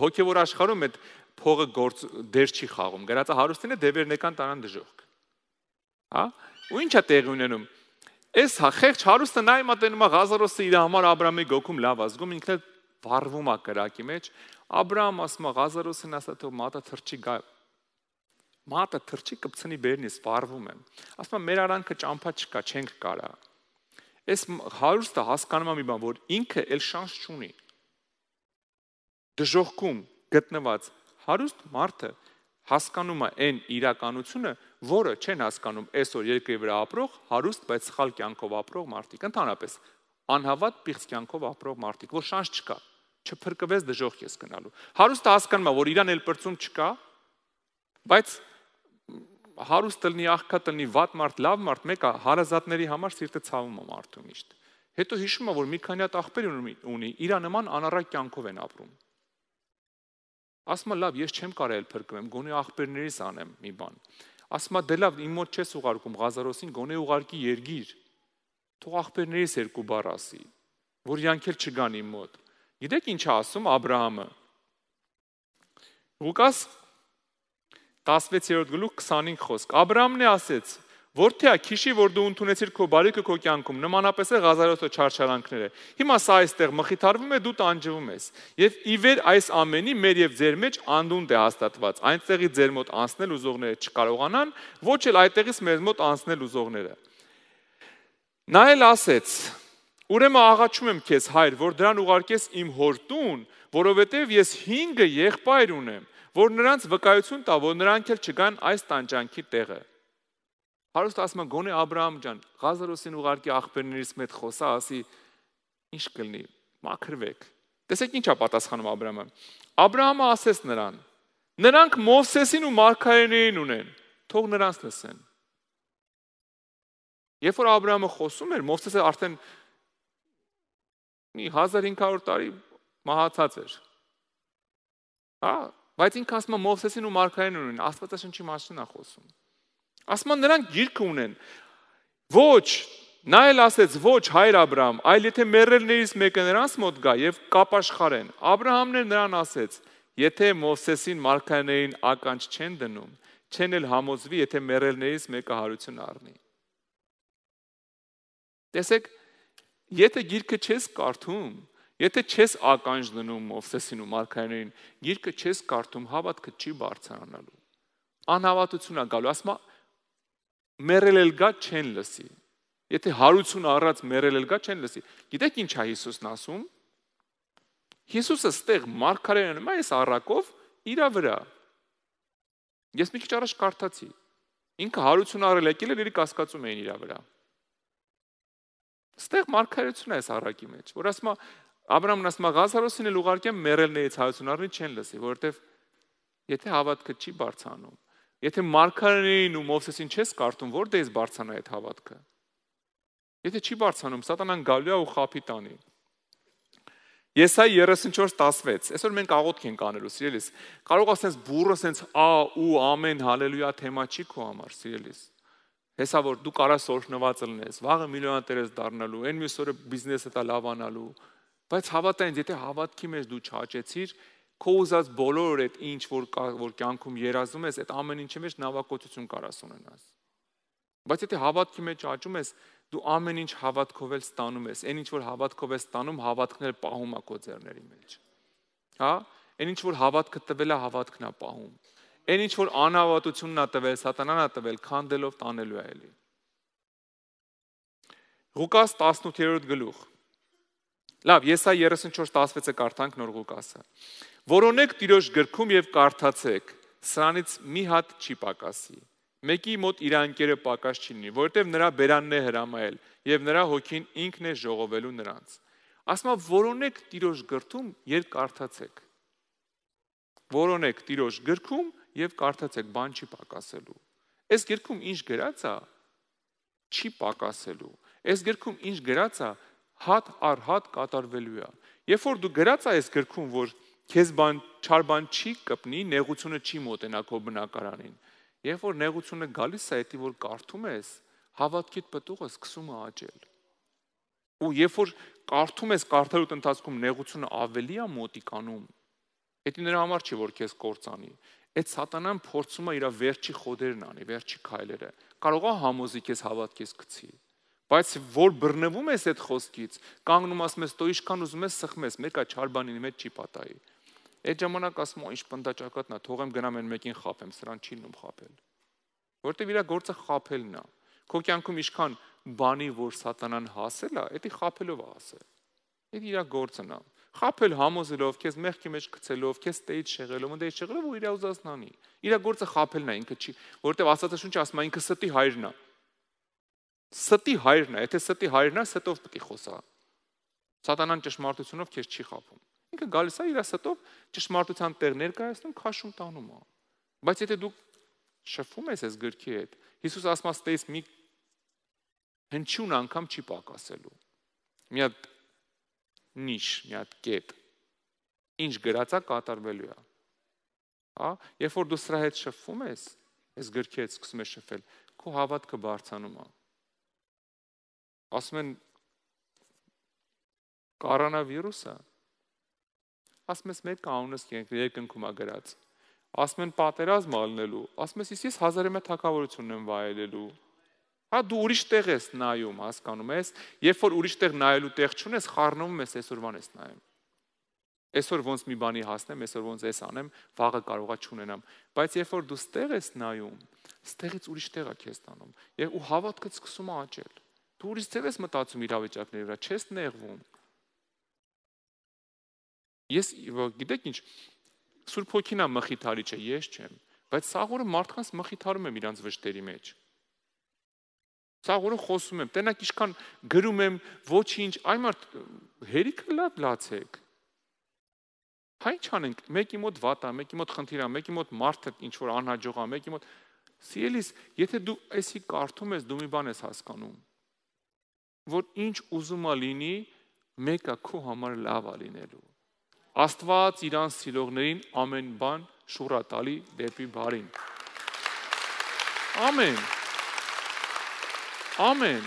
հոգևոր աշխարհում այդ փողը գործ դեր չի խաղում։ Գրածա հարուստինը դևերն եկան տարան դժողք։ Հա։ Ու ի՞նչ է տեղի ունենում։ Այս հա, խեղճ հարուստը նայում է տենում է Ղազարոսը իր համար Աբրամի գոքում լավ ազգում ինքն է վառվում է կրակի մեջ, Աբրահամ ասում է Ղազարոսին ասա թող մատը թրջի գա։ Մատը թրջի կպցնի բերնիս վարվում եմ։ Ասում է մեր արանքը ճամփա չկա, չենք կարա։ Այս հարուստը հասկանում է մի բան, որ ինքը էլ շանս չունի։ Դժողքում գտնված հարուստ մարդը հասկանում է այն իրականությունը, որը չեն հասկանում այսօր երկրի վրա ապրող հարուստ, բայց սխալ կյանքով ապրող մարդիկ, ընդհանրապես անհավատ պիղծ կյանքով ապրող մարդիկ, որ շանս չկա չփրկվես դժոխք դե ես գնալու։ Հարուստը հասկանում է, որ իրան էլ պրծում չկա, բայց հարուստ լինի, աղքատ լինի, վատ մարդ, լավ մարդ, մեկը հարազատների համար սիրտը ցավում է մարդու միշտ։ Հետո հիշում է, որ մի քանի հատ աղբեր ունի, իր նման անառակ կյանքով են ապրում։ Ասում է, լավ, ես չեմ կարել փրկվեմ, գոնե աղբերներիս անեմ մի բան։ Ասում է, դե լավ, իմ մոտ չես ուղարկում Ղազարոսին, գոնե ուղարկի երգիր։ Թող աղբերներիս երկու բառ ասի, որ իրանք էլ չգան իմ մոտ։ Գիտեք ինչ է ասում Աբ รา համը։ Ղուկաս 16-րդ գլուխ 25 խոսք։ Աբ รา համն է ասեց. Որդեա, քիշի, որ դու ընդունեցիր քո բարիքը քո կյանքում, նմանապես է Ղազարոսը չարչարանքները։ Հիմա սա այստեղ մխիթարվում է, դու տանջվում ես։ Եվ ի վեր այս ամենի մեր եւ ձեր մեջ անդունդ է հաստատված։ Այնտեղի ձեր մոտ անցնել ուզողները չկարողանան, ոչ էլ այդտեղից մեր մոտ անցնել ուզողները։ Նա էլ ասեց. Ուրեմն աղաչում եմ քեզ, հայր, որ դրան ուղարկես իմ հորտուն, որովհետև ես 5 եղբայր ունեմ, որ նրանց վկայություն տա, որ նրանք էլ չգան այս տանջանքի տեղը։ Հարուստ ասում են գոնե Աբ รา համ ջան, Ղազարոսին ուղարկի աղբերներից մեծ խոսա, ասի ինչ կլինի, մաքրվեք։ Տեսեք ինչա պատասխանում Աբ รา համը։ Աբ รา համը ասես նրան. նրանք Մովսեսին ու Մարգարեին ունեն, թող նրանց լսեն։ Երբ որ Աբ รา համը խոսում էր, Մովսեսը արդեն մի 1500 տարի մահացած էր։ Հա, բայց ինքը ասում է Մովսեսին ու Մարկային ունեն, Աստվածաշնչի մասին է խոսում։ Ասում են նրանք գիրք ունեն։ Ոչ, նա էլ ասեց ոչ հայր Աբրահամ, այլ եթե մերրելներից մեկը նրանց մոտ գա եւ կապաշխարեն։ Աբրահամն էլ նրան ասեց. եթե Մովսեսին Մարկայինին ականջ չեն դնում, չեն էլ համոզվի, եթե մերելներից մեկը հարություն առնի։ Տեսեք, Եթե գիրքը չես կարդում, եթե չես ականջ դնում Մովսեսին ու Մարկայներին, գիրքը չես կարդում, հավատքը չի բարձրանալու։ Անհավատությունն է գալու, ասма մերել էլ գա չեն լսի։ Եթե հարություն առած մերել էլ գա չեն լսի։ Գիտեք ինչ է Հիսուսն ասում։ Հիսուսը ստեղ Մարկարեն անում է այս առակով իր վրա։ Ես մի քիչ առաջ կարդացի։ Ինքը հարություն առել եկել էր, իրի կասկածում էին իր վրա։ իր Ստեղ մարգարեություն է այս առակի մեջ, որ ասում է Աբրամն ասում է Ղազարոսին էլ ուղարկեմ մերելներից հայություն առնի չեն լսի, որովհետև եթե հավատքը չի բարձանում, եթե մարգարեին ու Մովսեսին չես կարդում, որ դեզ բարձանա այդ հավատքը։ Եթե չի բարձանում, սատանան գալու է ու խափի տանի։ Եսայ 34:16։ Այսօր մենք աղոթք ենք անելու, սիրելիս։ Կարող ասես բուրը սենց ա ու ամեն հալելույա թեմա չի քո համար, սիրելիս։ Հեսա որ դու կարաս օրհնված լինես, վաղը միլիոնատեր ես դառնալու, այն մյուս օրը բիզնեսը տա լավանալու։ Բայց հավատայինք, եթե հավատքի մեջ դու չաճեցիր, քո ուզած բոլոր այդ ինչ որ կա, որ կյանքում երազում ես, այդ ամեն ինչի մեջ նավակոծություն կարաս ունենաս։ Բայց եթե հավատքի մեջ աճում ես, դու ամեն ինչ հավատքով էլ ստանում ես։ Այն ինչ որ հավատքով ես ստանում, հավատքն էլ պահում է քո ձեռների մեջ։ Հա? Այն ինչ որ հավատքը տվել է, հավատքն է պահում։ Այն ինչ որ անհավատությունն է տվել, սատանան է տվել, քանդելով տանելու է էլի։ Ղուկաս 18-րդ գլուխ։ Լավ, Եսա 34:16-ը կարդանք նոր Ղուկասը։ Որոնեք Տիրոջ գրքում եւ կարդացեք, սրանից մի հատ չի պակասի։ Մեկի մոտ իր անկերը պակաս չի լինի, որովհետեւ նրա բերանն է հրամայել եւ նրա հոգին ինքն է ժողովելու նրանց։ Ասма որոնեք Տիրոջ գրքում երբ կարդացեք։ Որոնեք Տիրոջ գրքում եւ կարդացեք, բան չի պակասելու։ Այս գրքում ինչ գրած է, չի պակասելու։ Այս գրքում ինչ գրած է, հատ առ հատ կատարվելու է։ Երբ որ դու գրած ես գրքում, որ քեզ բան չար բան չի կպնի, նեղությունը չի մոտենա քո բնակարանին։ Երբ որ նեղությունը գալիս է, դա որ կարդում ես, հավատքիդ պտուղը սկսում է աճել։ Ու երբ որ կարդում ես կարդալու ընթացքում նեղությունը ավելի է մոտիկանում, դա նրա համար չի որ քեզ կործանի այդ սատանան փորձում է իր վերջի խոդերն անի, վերջի քայլերը։ Կարող է համոզի քեզ հավատքես գցի։ Բայց որ բռնվում ես այդ խոսքից, կանգնում ասում ես, «Տո ինչքան ուզում ես սխմես, մեկա չար բանին մեջ չի պատահի»։ Այդ ժամանակ ասում ես, «Ինչ պնդաճակատն է, թողեմ գնամ այն մեկին խափեմ, սրան չի լինում խափել»։ Որտեւ իր գործը խափելն է։ Քո կյանքում ինչքան բանի, որ սատանան հասել է, դա խափելով է հասել։ Այդ իր գործն է խափել համոզելով, քեզ մեղքի մեջ գցելով, քեզ տեյից շեղելով, ընդեյից շեղելով ու իրա ուզածնանի։ Իրա գործը խափելն է, ինքը չի, որովհետև Աստծո շունչը ասում է ինքը ստի հայրն է։ Ստի հայրն է, եթե ստի հայրն է, ստով պետք է խոսա։ Սատանան ճշմարտությունով քեզ չի խափում։ Ինքը գալիս է իր ստով ճշմարտության տեղ ներկայացնում, քաշում տանում է։ Բայց եթե դու շփվում ես այս գրքի հետ, Հիսուս ասում է ստեյից մի հնչյուն անգամ չի պակասելու։ Մի հատ նիշ, մի հատ կետ։ Ինչ գրածա կատարվելու է։ Հա, երբ որ դու սրա հետ շփվում ես, այս գրքի հետ սկսում ես շփվել, քո հավատքը բարձանում է։ Ասում են կորոնավիրուսը ասում ես մեր կանոնս երկնքում է գրած ասում են պատերազմ ալնելու ասում ես իսկ ես հազարը մը թակավորությունն եմ վայելելու Հա դու ուրիշ տեղ ես նայում, հասկանում ես, երբ որ ուրիշ տեղ նայելու տեղ չունես, խառնվում ես այսօրվան ես նայում։ Այսօր ոնց մի բանի հասնեմ, այսօր ոնց էս անեմ, վաղը կարողա չունենամ, բայց երբ որ դու ստեղ ես նայում, ստեղից ուրիշ տեղ է քեզ տանում, եւ ու հավատքդ սկսում է աճել։ Դու ուրիշ ձև ես մտածում իրավիճակների վրա, չես նեղվում։ Ես գիտեք ինչ, Սուրբ Հոգին է մխիթարիչը, ես չեմ, բայց սաղորը մարդկանց մխիթարում եմ իրանց վշտերի մեջ։ Սա որը խոսում եմ, տենակ ինչքան գրում եմ, ոչինչ, այ մարդ հերիքը լավ լացեք։ Հայ չանենք, մեկի մոտ վատա, մեկի մոտ խնդիր է, մեկի մոտ մարդը ինչ որ անհաջող է, մեկի մոտ Սիրելիս, եթե դու էսի կարդում ես, դու մի բան ես հասկանում, որ ինչ ուզում է լինի, մեկը քո համար լավ է լինելու։ Աստված իրան սիրողներին ամեն բան շուրա տալի դեպի բարին։ Ամեն։ Ամեն։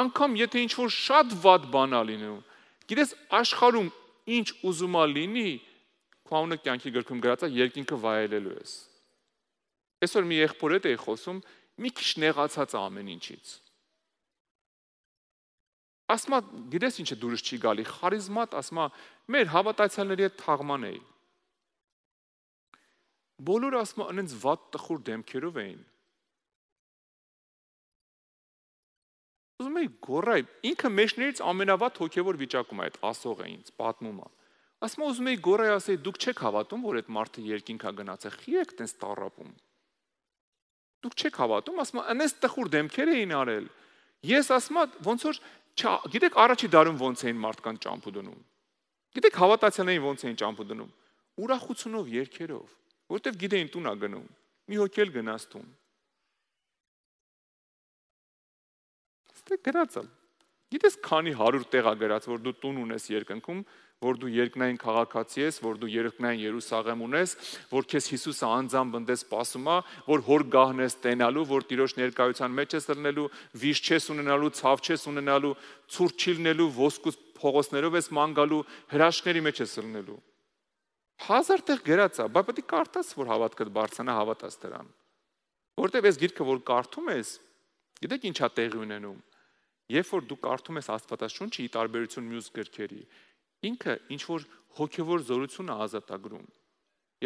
Անկամ եթե ինչ որ շատ ված բան ա լինում, գիտես աշխարում ինչ ուզում ա լինի, քո անունը կյանքի գրքում գրած է երկինքը վայելելու ես։ Այսօր մի եղբոր հետ էի խոսում, մի քիչ նեղացած ամեն ինչից։ Ասма, գիտես ինչը դուրս չի գալի, խարիզմատ, ասма, մեր հավատացյալների հետ թաղման էի։ Բոլորը ասма, այնց ված տխուր դեմքերով էին։ Ուզում եի գոռայ, ինքը մեջներից ամենավատ հոգևոր վիճակում է այդ ասողը ինձ պատնում է։ Ասում ուզում եի գոռայ ասեի, դուք չեք հավատում, որ այդ մարդը երկինքա գնացել։ Խի եք տես տարապում։ Դուք չեք հավատում, ասում անես տխուր դեմքեր էին արել։ Ես ասում ոնց որ գիտեք առաջի դարում ոնց էին մարդկան ճամփուդնում։ Գիտեք հավատացյալներին ոնց էին ճամփուդնում։ Ուրախությունով, երկերով, որովհետև գիտեին տուն ա գնում։ Մի հոգել գնաց տուն։ դե գրածը։ Գիտես քանի 100 տեղա գրած, որ դու տուն ունես երկնքում, որ դու երկնային քաղաքացի ես, որ դու երկնային Երուսաղեմ ունես, որ քեզ Հիսուսը անձամբ ընդես սпасումա, որ հոր գահն ես տենալու, որ Տիրոջ ներկայության մեջ ես լինելու, վիշ չես ունենալու, ցավ չես ունենալու, ցուրտ չիլնելու, ոսկուց փողոցներով ես մանգալու, հրաշքների մեջ ես լինելու։ Հազար տեղ գրած է, բայց պետք է կարդաս, որ հավատքդ բարձրանա, հավատաս դրան։ Որտեւ այս գիրքը որ կարդում ես, գիտեք ինչա տեղի ունենում Երբ որ դու կարդում ես Աստվածաշունչը՝ ի տարբերություն մյուս գրքերի, ինքը ինչ որ հոգևոր զորություն է ազատագրում։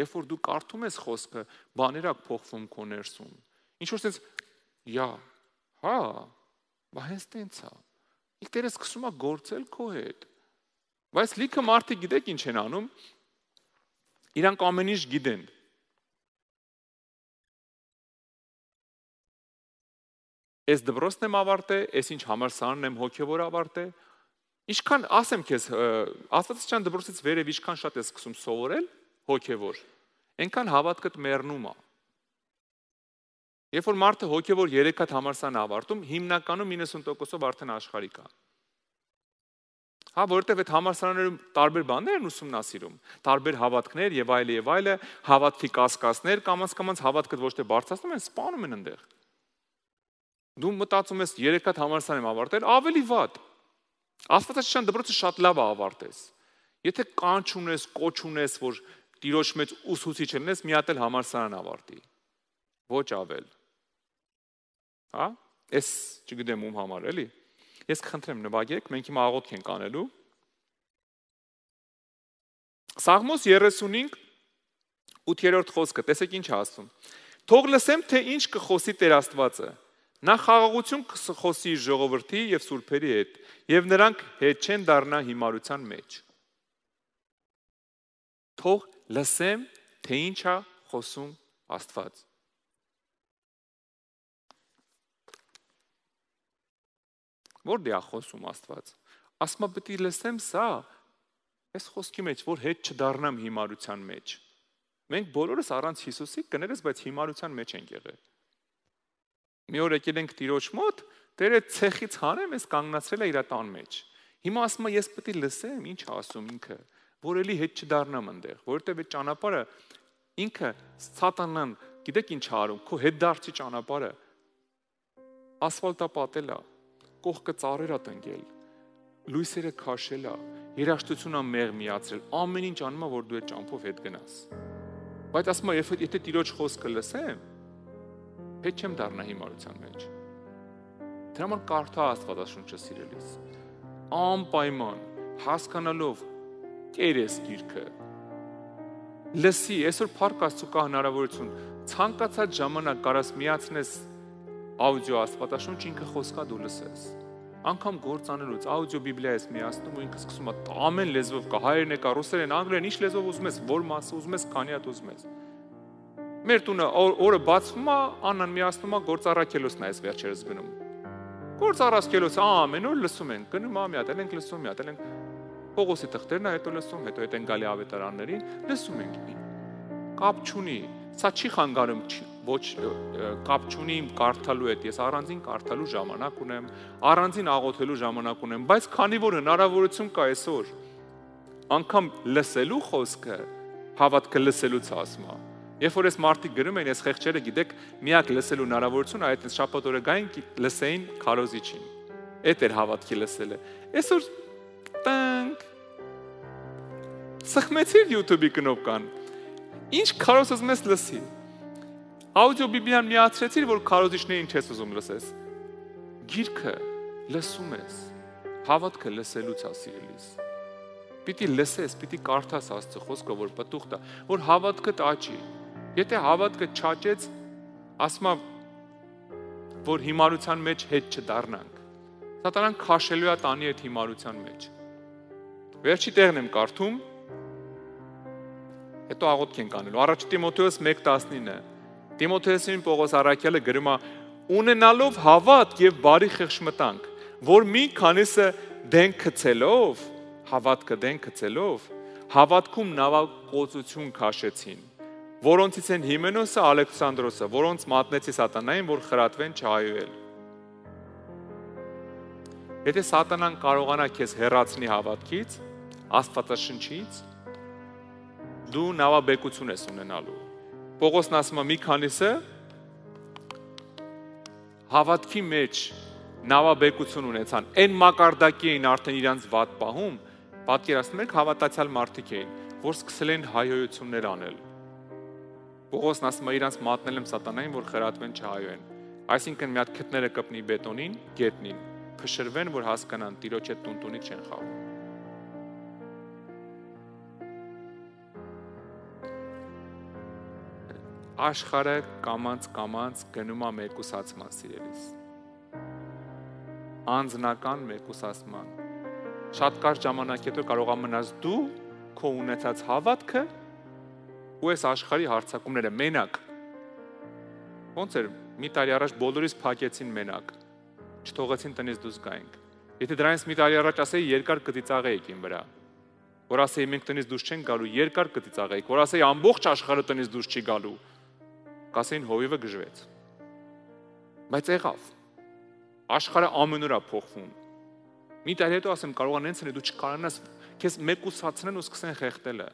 Երբ որ դու կարդում ես խոսքը, բաներ ակ փոխվում քո ներսում։ Ինչ որ sense «Յա, հա, բա հենց տենց է»։ Ինքները սկսում է գործել քո հետ։ Բայց լիքը մարդիկ գիտեք ինչ են անում։ Իրանք ամեն ինչ գիտեն։ Էս դպրոցն եմ ավարտե, էս ինչ համալսարանն եմ հոգևոր ավարտե։ Ինչքան ասեմ քեզ, Աստվածության դպրոցից վերև ինչքան շատ ես սկսում սովորել հոգևոր, այնքան հավատքդ մեռնում է։ Երբ որ մարդը հոգևոր 3 հատ համալսարան ավարտում, հիմնականում 90%-ով արդեն աշխարհիկ է։ Հա, որովհետև այդ համալսարաններում տարբեր բաներ են ուսումնասիրում, տարբեր հավատքներ եւ այլն եւ այլը, հավատքի կասկածներ, կամաց-կամաց հավատքը ոչ թե բարձրացնում են, սպանում են այնտեղ դու մտածում ես 3 հատ համալսան եմ ավարտել, ավելի վատ։ Աստվածաշան դպրոցը շատ լավ է ավարտես։ Եթե կանչում ես, կոչում ես, որ տիրոջ մեջ ուսուցիչ լինես, մի հատ էլ համալսարան ավարտի։ Ոչ ավել։ Հա? Էս չգիտեմ ում համար էլի։ Ես կխնդրեմ նվագեք, մենք հիմա աղոթք ենք անելու։ Սաղմոս 35 8-րդ խոսքը, տեսեք ինչ ասում։ Թող լսեմ, թե ինչ կխոսի Տեր Աստվածը Նա խաղաղություն կխոսի ժողովրդի եւ սուրբերի հետ, եւ նրանք հետ չեն դառնա հիմարության մեջ։ Թող լսեմ, թե ինչա խոսում Աստված։ Որտե՞ղ դե է խոսում Աստված։ Ասմա պետք է լսեմ սա, այս խոսքի մեջ, որ հետ չդառնամ հիմարության մեջ։ Մենք բոլորս առանց Հիսուսի կներես, բայց հիմարության մեջ ենք եղել։ են Մի օր եկել ենք տիրոջ մոտ, Տերը ցեղից հանեմ, ես կանգնացրել է իր տան մեջ։ Հիմա ասում է, ես պետք է լսեմ, ինչ ասում ինքը, որ էլի հետ չդառնամ այնտեղ, որովհետև այդ ճանապարհը ինքը սատանան, գիտեք ինչ արում, քո հետ դարձի ճանապարհը ասֆալտապատել է, կողքը ծառեր է տնկել, լույսերը քաշել է, երաշտությունը մեղ միացրել, ամեն ինչ անում է, որ դու այդ ճամփով հետ գնաս։ Բայց ասում է, եթե տիրոջ խոսքը լսեմ, Երբեք չեմ դառնա հիմարության մեջ։ Դրա համար կարդա Աստվածաշունչը սիրելիս։ Անպայման հասկանալով կերես գիրքը։ Լսի, այսօր Փառք Աստծո կա հնարավորություն ցանկացած ժամանակ կարաս միացնես աուդիո աստվածաշունչ ինքը խոսքա դու լսես անկամ գործանելուց աուդիո բիբլիայից միացնում ու ինքը սկսում է ամեն լեզվով կա հայերեն է կա ռուսերեն անգլերեն ինչ լեզվով ուզում ես որ մասը ուզում ես քանի հատ ուզում ես Մեր տունը օրը բացվում է, Աննան միացնում է գործարակելոցն այս վերջերս գնում։ Գործարակելոց ամեն օր լսում են, գնում է մի հատ, ելենք լսում, մի հատ, ելենք Պողոսի թղթերն է հետո լսում, հետո հետ են գալի ավետարաններին, լսում ենք։ Կապ չունի, սա չի խանգարում ոչ կապ չունի իմ կարդալու հետ, ես առանձին կարդալու ժամանակ ունեմ, առանձին աղոթելու ժամանակ ունեմ, բայց քանի որ հնարավորություն կա այսօր, անգամ լսելու խոսքը հավատքը լսելուց ասում է Երբ որ ես մարտիկ գրում էին, ես խեղճերը գիտեք, միակ լսելու հնարավորությունը այդ շաբաթ օրը գային լսեին քարոզիչին։ Էդ էր հավատքի լսելը։ Այսօր տանք սխմեցիր YouTube-ի կնոպկան։ Ինչ քարոզ ուզում ես լսի։ Աուդիո Բիբլիան միացրեցիր, որ քարոզիչներին չես ուզում լսես։ Գիրքը լսում ես։ Հավատքը լսելուց է սիրելիս։ Պիտի լսես, պիտի կարդաս Աստծո խոսքը, որ պտուղ տա, որ հավատքդ աճի։ Եթե հավատքը չաճեց, ասում եմ, որ հիմարության մեջ հետ չդառնանք։ Սատանան քաշելու է տանի այդ հիմարության մեջ։ Վերջի տեղն եմ կարդում։ Հետո աղոթք ենք անելու։ Առաջ Տիմոթեոս 1:19։ Տիմոթեոսին Պողոս առաքյալը գրում է. ունենալով հավատ եւ բարի խղճմտանք, որ մի քանիսը դեն գցելով, հավատքը դեն գցելով, հավատքում նավակոծություն քաշեցին որոնցից են Հիմենոսը, Ալեքսանդրոսը, որոնց մատնեցի սատանային, որ խրատվեն չհայոյել։ Եթե սատանան կարողանա քեզ հեռացնի հավատքից, աստվածաշնչից, դու նավաբեկություն ես ունենալու։ Պողոսն ասում է՝ մի քանիսը հավատքի մեջ նավաբեկություն ունեցան։ Այն մակարդակի էին արդեն իրանց ված պահում, պատկերացնում եք հավատացյալ մարդիկ էին, որ սկսել են հայոյություններ անել։ Պողոսն ասում է իրանց մատնել եմ սատանային, որ խրատվեն չհայոյեն։ Այսինքն մի հատ քթները կպնի բետոնին, գետնին, փշրվեն, որ հասկանան տիրոջ այդ տունտունի չեն խաղում։ աշխարը կամած կամած գնում է մեկուսացման սիրելիս անձնական մեկուսացման շատ կարճ ժամանակ հետո կարող ամնաս դու քո ունեցած հավատքը ու այս աշխարհի հարցակումները մենակ ոնց էր մի տարի առաջ բոլորիս փակեցին մենակ չթողեցին տնից դուրս գայինք եթե դրանից մի տարի առաջ ասեի երկար կծիծաղեիք իմ վրա որ ասեի մենք տնից դուրս չենք գալու երկար կծիծաղեիք որ ասեի ամբողջ աշխարհը տնից դուրս չի գալու կասեին հովիվը գժվեց բայց եղավ աշխարհը ամենուրա փոխվում մի տարի հետո ասեմ կարողան հենց դու չկարանաս քեզ մեկուսացնեն ու սկսեն խեղտելը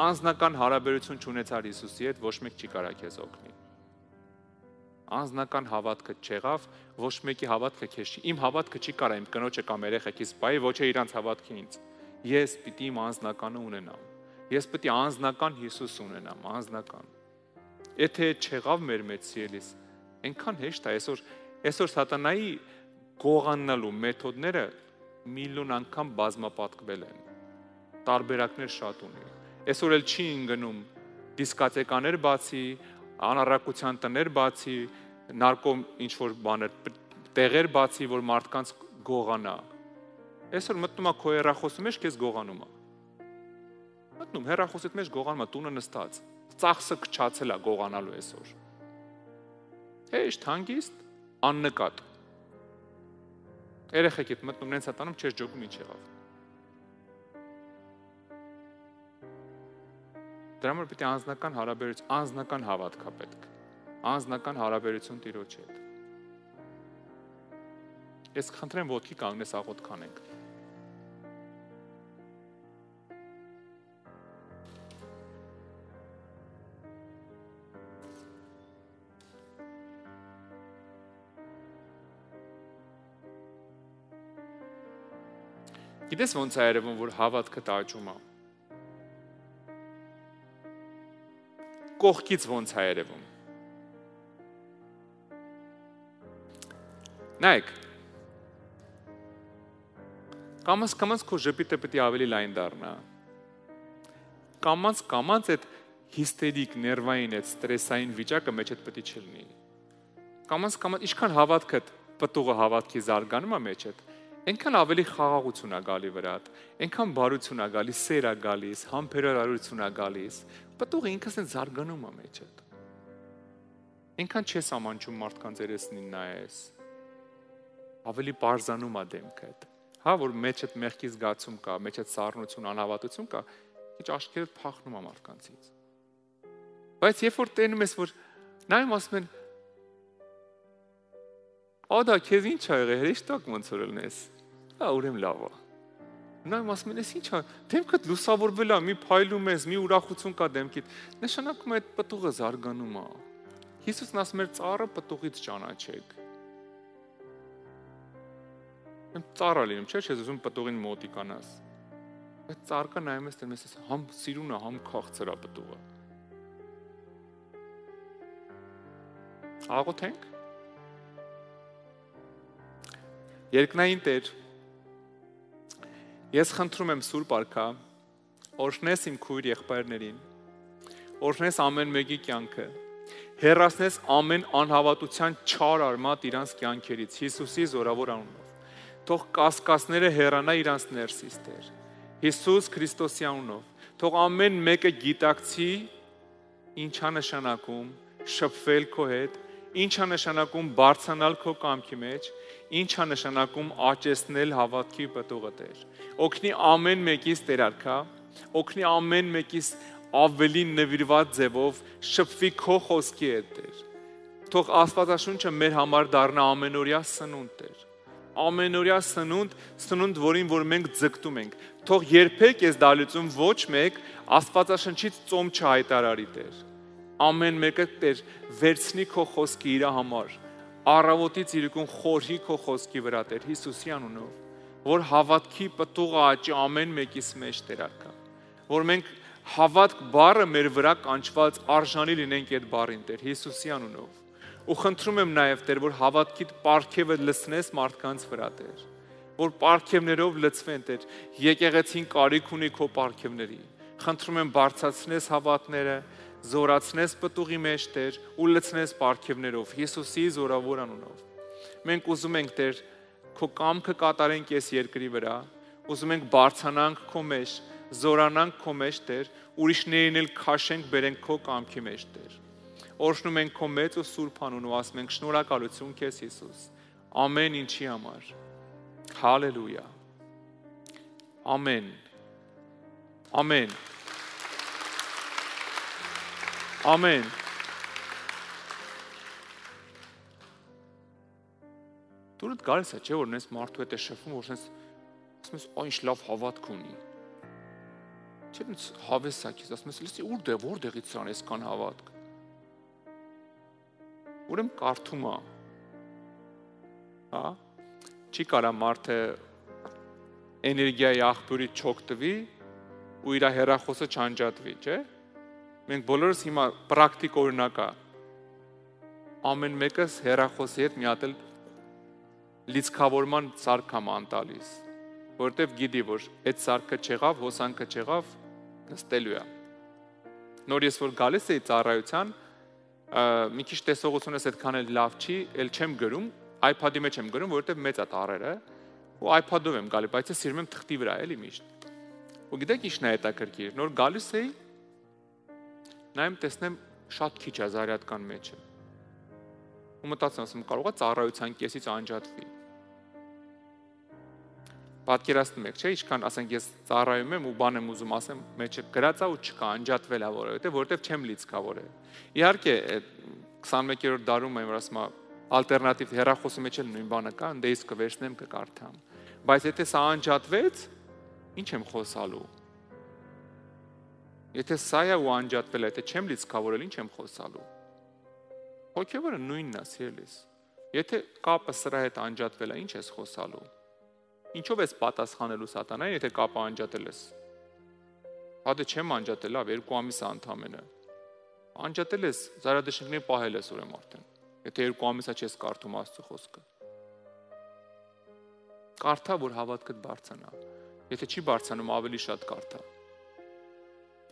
անznական հարաբերություն չունեցար Հիսուսի հետ, ոչ մեկ չի կարա քեզ օգնի։ Անznական հավատքը չեղավ, ոչ մեկի հավատքը քեզ չի։ Իմ հավատքը չի կարա իմ կնոջը կամ երեխեքիս բայ, ոչ է իրանց հավատքը ինձ։ Ես պիտի իմ անznականը ունենամ։ Ես պիտի անznական Հիսուս ունենամ, անznական։ Եթե չեղավ մեր մեջ սիրելիս, այնքան հեշտ է այսօր այսօր սատանայի գողանալու մեթոդները միլիոն անգամ բազմապատկվել են։ Տարբերակներ շատ ունի Այսօր էլ չի ընկնում դիսկատեկաներ բացի, անառակության տներ բացի, նարկո ինչ որ բաներ տեղեր բացի, որ մարդկանց գողանա։ Այսօր մտնում է քո հեռախոսի մեջ քեզ գողանում է։ Մտնում հեռախոսիդ մեջ գողանում է տունը նստած։ Ծախսը քչացել է գողանալու այսօր։ Հեշտ, հանգիստ, աննկատ։ Երեխեք հետ մտնում նենց հատանում չես ջոկում ինչ եղավ Դրա համար պետք է անձնական հարաբերություն, անձնական հավատքա պետք։ Անձնական հարաբերություն Տիրոջ հետ։ Ես խնդրեմ ոդկի կանգնես աղոտ կանենք։ Գիտես ոնց է երևում, որ հավատքը տաճում է։ կողքից ոնց է երևում։ Նայեք։ Կամաց կամաց քո ժպիտը պետք է ավելի լայն դառնա։ Կամաց կամաց այդ հիստերիկ, ներվային այդ ստրեսային վիճակը մեջդ պետք է չլինի։ Կամաց կամաց ինչքան հավատքդ, պտուղը հավատքի զարգանումը մեջդ, Այնքան ավելի խաղաղություն է գալի վրատ, այնքան բարություն է գալի, սեր է գալիս, համբերարարություն է գալիս։ Պտուղը ինքը ասեն զարգանում է մեջը։ Այնքան չես ամանջում մարդկանց երեսնին նայես։ Ավելի բարձանում է դեմքդ։ Հա որ մեջդ մեղքի զգացում կա, մեջդ սառնություն, անհավատություն կա, քիչ աչքերդ փախնում է մարդկանցից։ Բայց երբ որ տենում ես որ նայում ասում են Ա դա քեզ ի՞նչ ա եղել, հրեշտակ ոնց որ ելնես։ Հա ուրեմն լավ է։ Նա իմ ասում է, «Էս ի՞նչ ա, դեմքդ լուսավորվել է, մի փայլում ես, մի ուրախություն կա դեմքիդ»։ Նշանակում է այդ պտուղը զարգանում է։ Հիսուսն ասում էր ծառը պտուղից ճանաչեք։ Եմ ծառա լինում, չէ՞, չես ուզում պտուղին մոտիկանաս։ Այդ ծառը նայում ես, դեմ ես համ սիրուն է, համ քաղցր է պտուղը։ Աղոթենք Երկնային Տեր, ես խնդրում եմ Սուրբ Արքա, օրհնես իմ քույր եղբայրներին, օրհնես ամեն մեկի կյանքը, հերացնես ամեն անհավատության չար արմատ իրանց կյանքերից Հիսուսի զորավոր անունով։ Թող կասկածները հեռանա իրանց ներսից Տեր։ Հիսուս Քրիստոսի անունով։ Թող ամեն մեկը գիտակցի ինչա նշանակում շփվել քո հետ, ինչա նշանակում բարձանալ քո կամքի մեջ ինչ է նշանակում աճեցնել հավատքի պտուղը Տեր։ Օգնի ամեն մեկից Տեր արքա, օգնի ամեն մեկից ավելի նվիրված ձևով շփվի քո խոսքի հետ Տեր։ Թող Աստվածաշունչը մեր համար դառնա ամենօրյա սնունդ Տեր։ Ամենօրյա սնունդ, սնունդ, որին որ մենք ձգտում ենք։ Թող երբեք ես դալիցում ոչ մեկ Աստվածաշնչից ծոմ չհայտարարի Տեր։ Ամեն մեկը Տեր վերցնի քո խոսքը իր համար առավոտից իրիկուն խորհի քո խոսքի վրա Տեր Հիսուսի անունով որ հավատքի պտուղը աճի ամեն մեկիս մեջ Տեր արքա որ մենք հավատք բառը մեր վրա կանչված արժանի լինենք այդ բառին Տեր Հիսուսի անունով ու խնդրում եմ նաև Տեր որ հավատքիդ պարգևը լցնես մարդկանց վրա Տեր որ պարգևներով լցվեն Տեր եկեղեցին կարիք ունի քո պարգևների խնդրում եմ բարձրացնես հավատները զորացնես պտուղի մեջ Տեր ու լցնես ապարքևներով Հիսուսի զորավոր անունով։ Մենք ուզում ենք Տեր քո կամքը կատարենք ես երկրի վրա, ուզում ենք բարձրանանք քո մեջ, զորանանք քո մեջ Տեր, ուրիշներին էլ քաշենք բերենք քո կամքի մեջ Տեր։ Օրհնում ենք քո մեծ ու սուրբ անունով, ասում ենք շնորհակալություն քեզ Հիսուս։ Ամեն ինչի համար։ Հալելույա։ Ամեն։ Ամեն։ Ամեն։ Դուրդ գալիս է, չէ՞ որ նես մարդու հետ է շփվում, որ sense ասում ես, «Այն շլավ հավատք ունի»։ Չէ՞ ինձ հավեսա քեզ, ասում ես, «Լսի, ուր դե, որտեղից ցան էս կան հավատք»։ Ուրեմն կարդում է։ Հա։ Չի կարա մարդը էներգիայի աղբյուրի չոկտվի ու իր հերախոսը չանջատվի, չէ՞ մենք բոլորս հիմա պրակտիկ օրինակա ամեն մեկս հերախոսի հետ միատել լիցքավորման ցարքամ անտալիս որովհետև գիտի որ այդ ցարքը չեղավ հոսանքը չեղավ նստելու է նոր ես որ գալիս էի ծառայության մի քիչ տեսողությունս այդքան էլ լավ չի էլ չեմ գրում iPad-ի մեջ եմ գրում որովհետև մեծ է տառերը ու iPad-ով եմ գալի բայց ես սիրում եմ թղթի վրա էլի միշտ ու գիտեք ինչն է հետաքրքիր նոր գալիս էի նայեմ տեսնեմ շատ քիչ է զարյատկան մեջը։ Ու մտածեմ, ասեմ, կարող է ծառայության կեսից անջատվի։ Պատկերացնում եք, չէ՞, ինչքան ասենք ես ծառայում եմ ու բան եմ ուզում ասեմ, մեջը գրածա ու չկա, անջատվել է որովհետև որովհետև չեմ լիցքա որը։ Իհարկե 21-րդ դարում այն որ ասում է ալտերնատիվ հերախոսի մեջ էլ նույն բանը կա, դե իսկ կվերցնեմ կկարդամ։ Բայց եթե սա անջատվեց, ի՞նչ եմ խոսալու Եթե սա է ու անջատվել է, եթե չեմ լիցքավորել, ինչ եմ խոսալու։ Հոգևորը նույնն է, սիրելիս։ Եթե կապը սրա հետ անջատվել է, ինչ ես խոսալու։ Ինչով ես պատասխանելու սատանային, եթե կապը անջատել ես։ Հա դե չեմ անջատել, լավ, երկու ամիս անթամենը։ Անջատել ես, զարադաշնքին պահել ես ուրեմն արդեն։ Եթե երկու ամիսա չես կարդում Աստծո խոսքը։ Կարդա, որ հավատքդ բարձրանա։ Եթե չի բարձանում, ավելի շատ կարդա։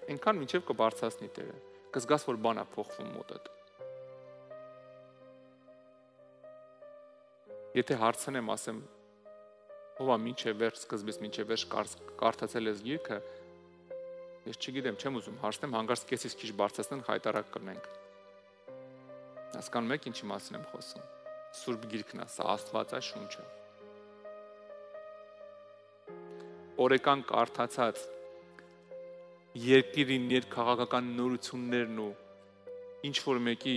Այնքան միջև կբարձրացնի Տերը։ Կզգաս, որ բան է փոխվում մոտդ։ Եթե հարցնեմ, ասեմ, ով է միջև վերջ սկզբից միջև վերջ կարդացել ես գիրքը, ես չգիտեմ, չեմ ուզում հարցնեմ, հանգարց քեսից քիչ բարձրացնեն հայտարարակ կրնենք։ Հասկանում եք ինչի մասին եմ խոսում։ Սուրբ գիրքն է, սա Աստվածա շունչը։ Օրեկան կարդացած երկիրին երկխաղական նորություններն ու ինչ որ մեկի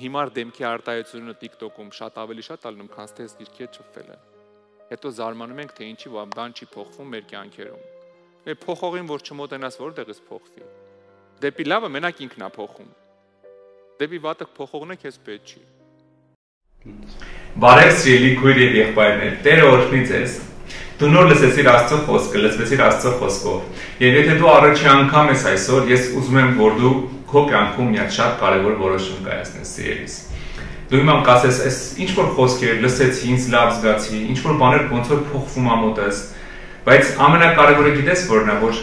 հիմար դեմքի արտահայտությունը TikTok-ում շատ ավելի շատ ալնում, քան ստես գիրքի չփվելը։ Հետո զարմանում ենք, թե ինչի բան չի փոխվում մեր կյանքերում։ Մեր փոխողին որ չմոտենաս որտեղից փոխվի։ Դեպի լավը մենակ ինքն է փոխում։ Դեպի վատը փոխողն է քեզ պետք չի։ Բարև սիրելի քույր եւ եղբայրներ, Տերը օրհնի ձեզ։ Դու նոր լսեցիր Աստծո խոսքը, լսվեցիր Աստծո խոսքով։ Եվ եթե դու առաջի անգամ ես այսօր, ես ուզում եմ, որ դու քո կյանքում մի հատ շատ կարևոր որոշում կայացնես, սիրելիս։ Դու հիմա կասես, այս ինչ որ խոսքեր լսեցի, ինձ լավ զգացի, ինչ որ բաներ ոնց որ փոխվում ամոտես, բայց ամենակարևորը գիտես որն է, որ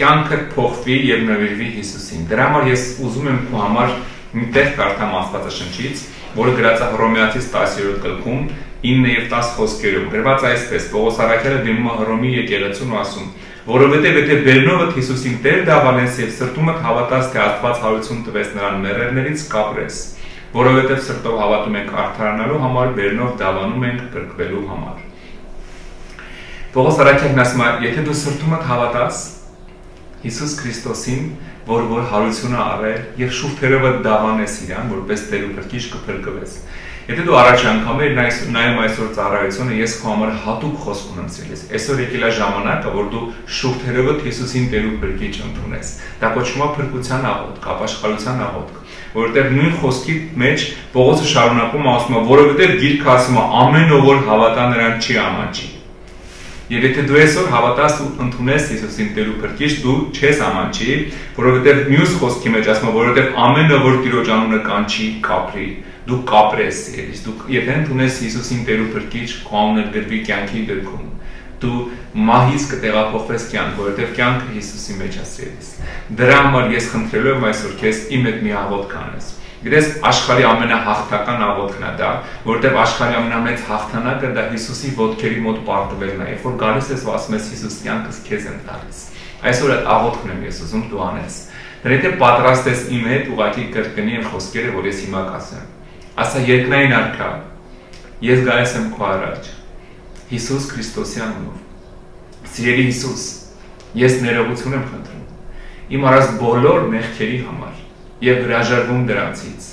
կյանքդ փոխվի եւ նվիրվի Հիսուսին։ Դրա համար ես ուզում եմ քո համար մի տեղ կարդամ Աստվածաշնչից, որը գրած է Հռոմեացիս 10-րդ գլխում 9 եւ 10 խոսքերում գրված այսպես Պողոս Արաքյալը դիմում է Հռոմի եկեղեցուն ու ասում որովհետեւ եթե բերնովդ Հիսուսին Տեր դավանես եւ սրտումդ հավատաս թե Աստված հարություն տվեց նրան մեռելներից կապրես որովհետեւ սրտով հավատում ենք արդարանալու համար բերնով դավանում ենք կրկվելու համար Պողոս Արաքյալն ասում է եթե դու սրտումդ հավատաս Հիսուս Քրիստոսին որ որ հարություն արել եւ շուփերովդ դավանես իրան որպես Տեր ու Փրկիչ կփրկվես Եթե դու առաջ անգամ էր այս նայում այսօր ծառայությունը, ես քո համար հատուկ խոսք ունեմ ցելես։ Այսօր եկել է ժամանակը, որ դու շուրջ հերևդ Հիսուսին Տերու բրգիչ ընդունես։ Դա կոչվում է փրկության աղոթք, ապաշխարության աղոթք, որտեղ նույն խոսքի մեջ Պողոսը շարունակում է ասում է, որովհետև գիրքը ասում է ամեն ով որ հավատա նրան չի ամաչի։ Եվ եթե դու այսօր հավատաս ու ընդունես Հիսուսին Տերու բրգիչ, դու չես ամաչի, որովհետև մյուս խոսքի մեջ ասում է, որովհետև ամեն ով որ Տիրոջ անունը կանչի, կապրի դու կապրես, իսկ դու եթե ընդունես Հիսուսին Տեր ու Փրկիչ, քո անունը գրվի կյանքի գրքում։ Դու մահից կտեղափոխվես կյանք, որովհետև կյանքը Հիսուսի մեջ է սիրելիս։ Դրա համար ես խնդրելու եմ այսօր քեզ իմ հետ մի աղոտ կանես։ Գրես աշխարհի ամենահաղթական աղոթքն է դա, որտեղ աշխարհի ամենամեծ հաղթանակը դա Հիսուսի ոտքերի մոտ պարտվելն է։ Երբ որ գալիս ես ու ասում ես Հիսուս կյանքս քեզ են տալիս։ Այսօր այդ աղոթքն եմ ես ուզում դու անես։ Դրա եթե պատրաստ ես իմ հետ ուղակի կրկնի այն խոսքերը, որ ես հիմա կասեմ ասա երկնային արքա ես գալիս եմ քո առաջ Հիսուս Քրիստոսի անունով սիրելի Հիսուս ես ներողություն եմ խնդրում իմ առած բոլոր մեղքերի համար եւ հրաժարվում դրանցից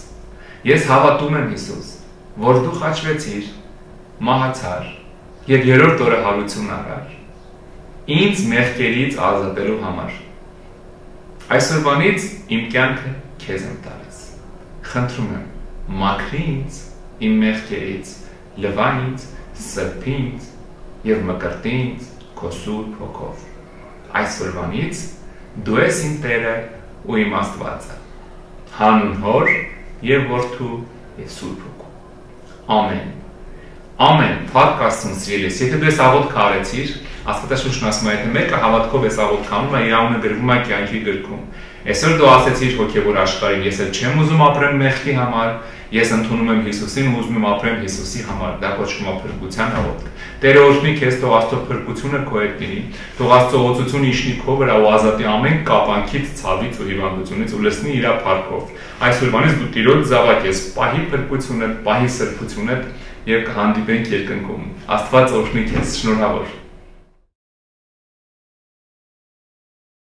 ես հավատում եմ Հիսուս որ դու խաչվեցիր մահացար եւ երրորդ օրը հարություն առար ինձ մեղքերից ազատելու համար այսօրվանից իմ կյանքը քեզ եմ տալիս խնդրում եմ մաքրի ինձ իմ մեղքերից, լվա ինձ, սրբի ինձ եւ մկրտի ինձ քո սուրբ հոգով։ Այսօրվանից դու ես իմ Տերը ու իմ Աստվածը։ Հանուն Հոր եւ Որդու եւ Սուրբ Հոգու։ Ամեն։ Ամեն, փառք Աստծուն սիրելիս, եթե դու ես աղոտ քարեցիր, Աստվածաշունչն ասում է, եթե մեկը հավատքով ես աղոտ քանում, այ իրավունը գրվում է կյանքի գրքում։ Այսօր դու ասացիր հոգևոր աշխարհին, ես էլ չեմ ուզում ապրեմ մեղքի համար, ես ընդունում եմ Հիսուսին ու ուզում եմ ապրեմ Հիսուսի համար, դա կոչվում է փրկության հաղորդք։ Տերը օրհնի քեզ, թող Աստծո փրկությունը քո հետ լինի, թող Աստծո ողորմությունը իշնի քո վրա ու ազատի ամեն կապանքից, ցավից ու հիվանդությունից ու լցնի իր փառքով։ Այսօրվանից դու Տիրոջ զավակ ես, պահի փրկությունը, պահի սրբությունը եւ կհանդիպենք երկնքում։ Աստված օրհնի քեզ, շնորհավոր։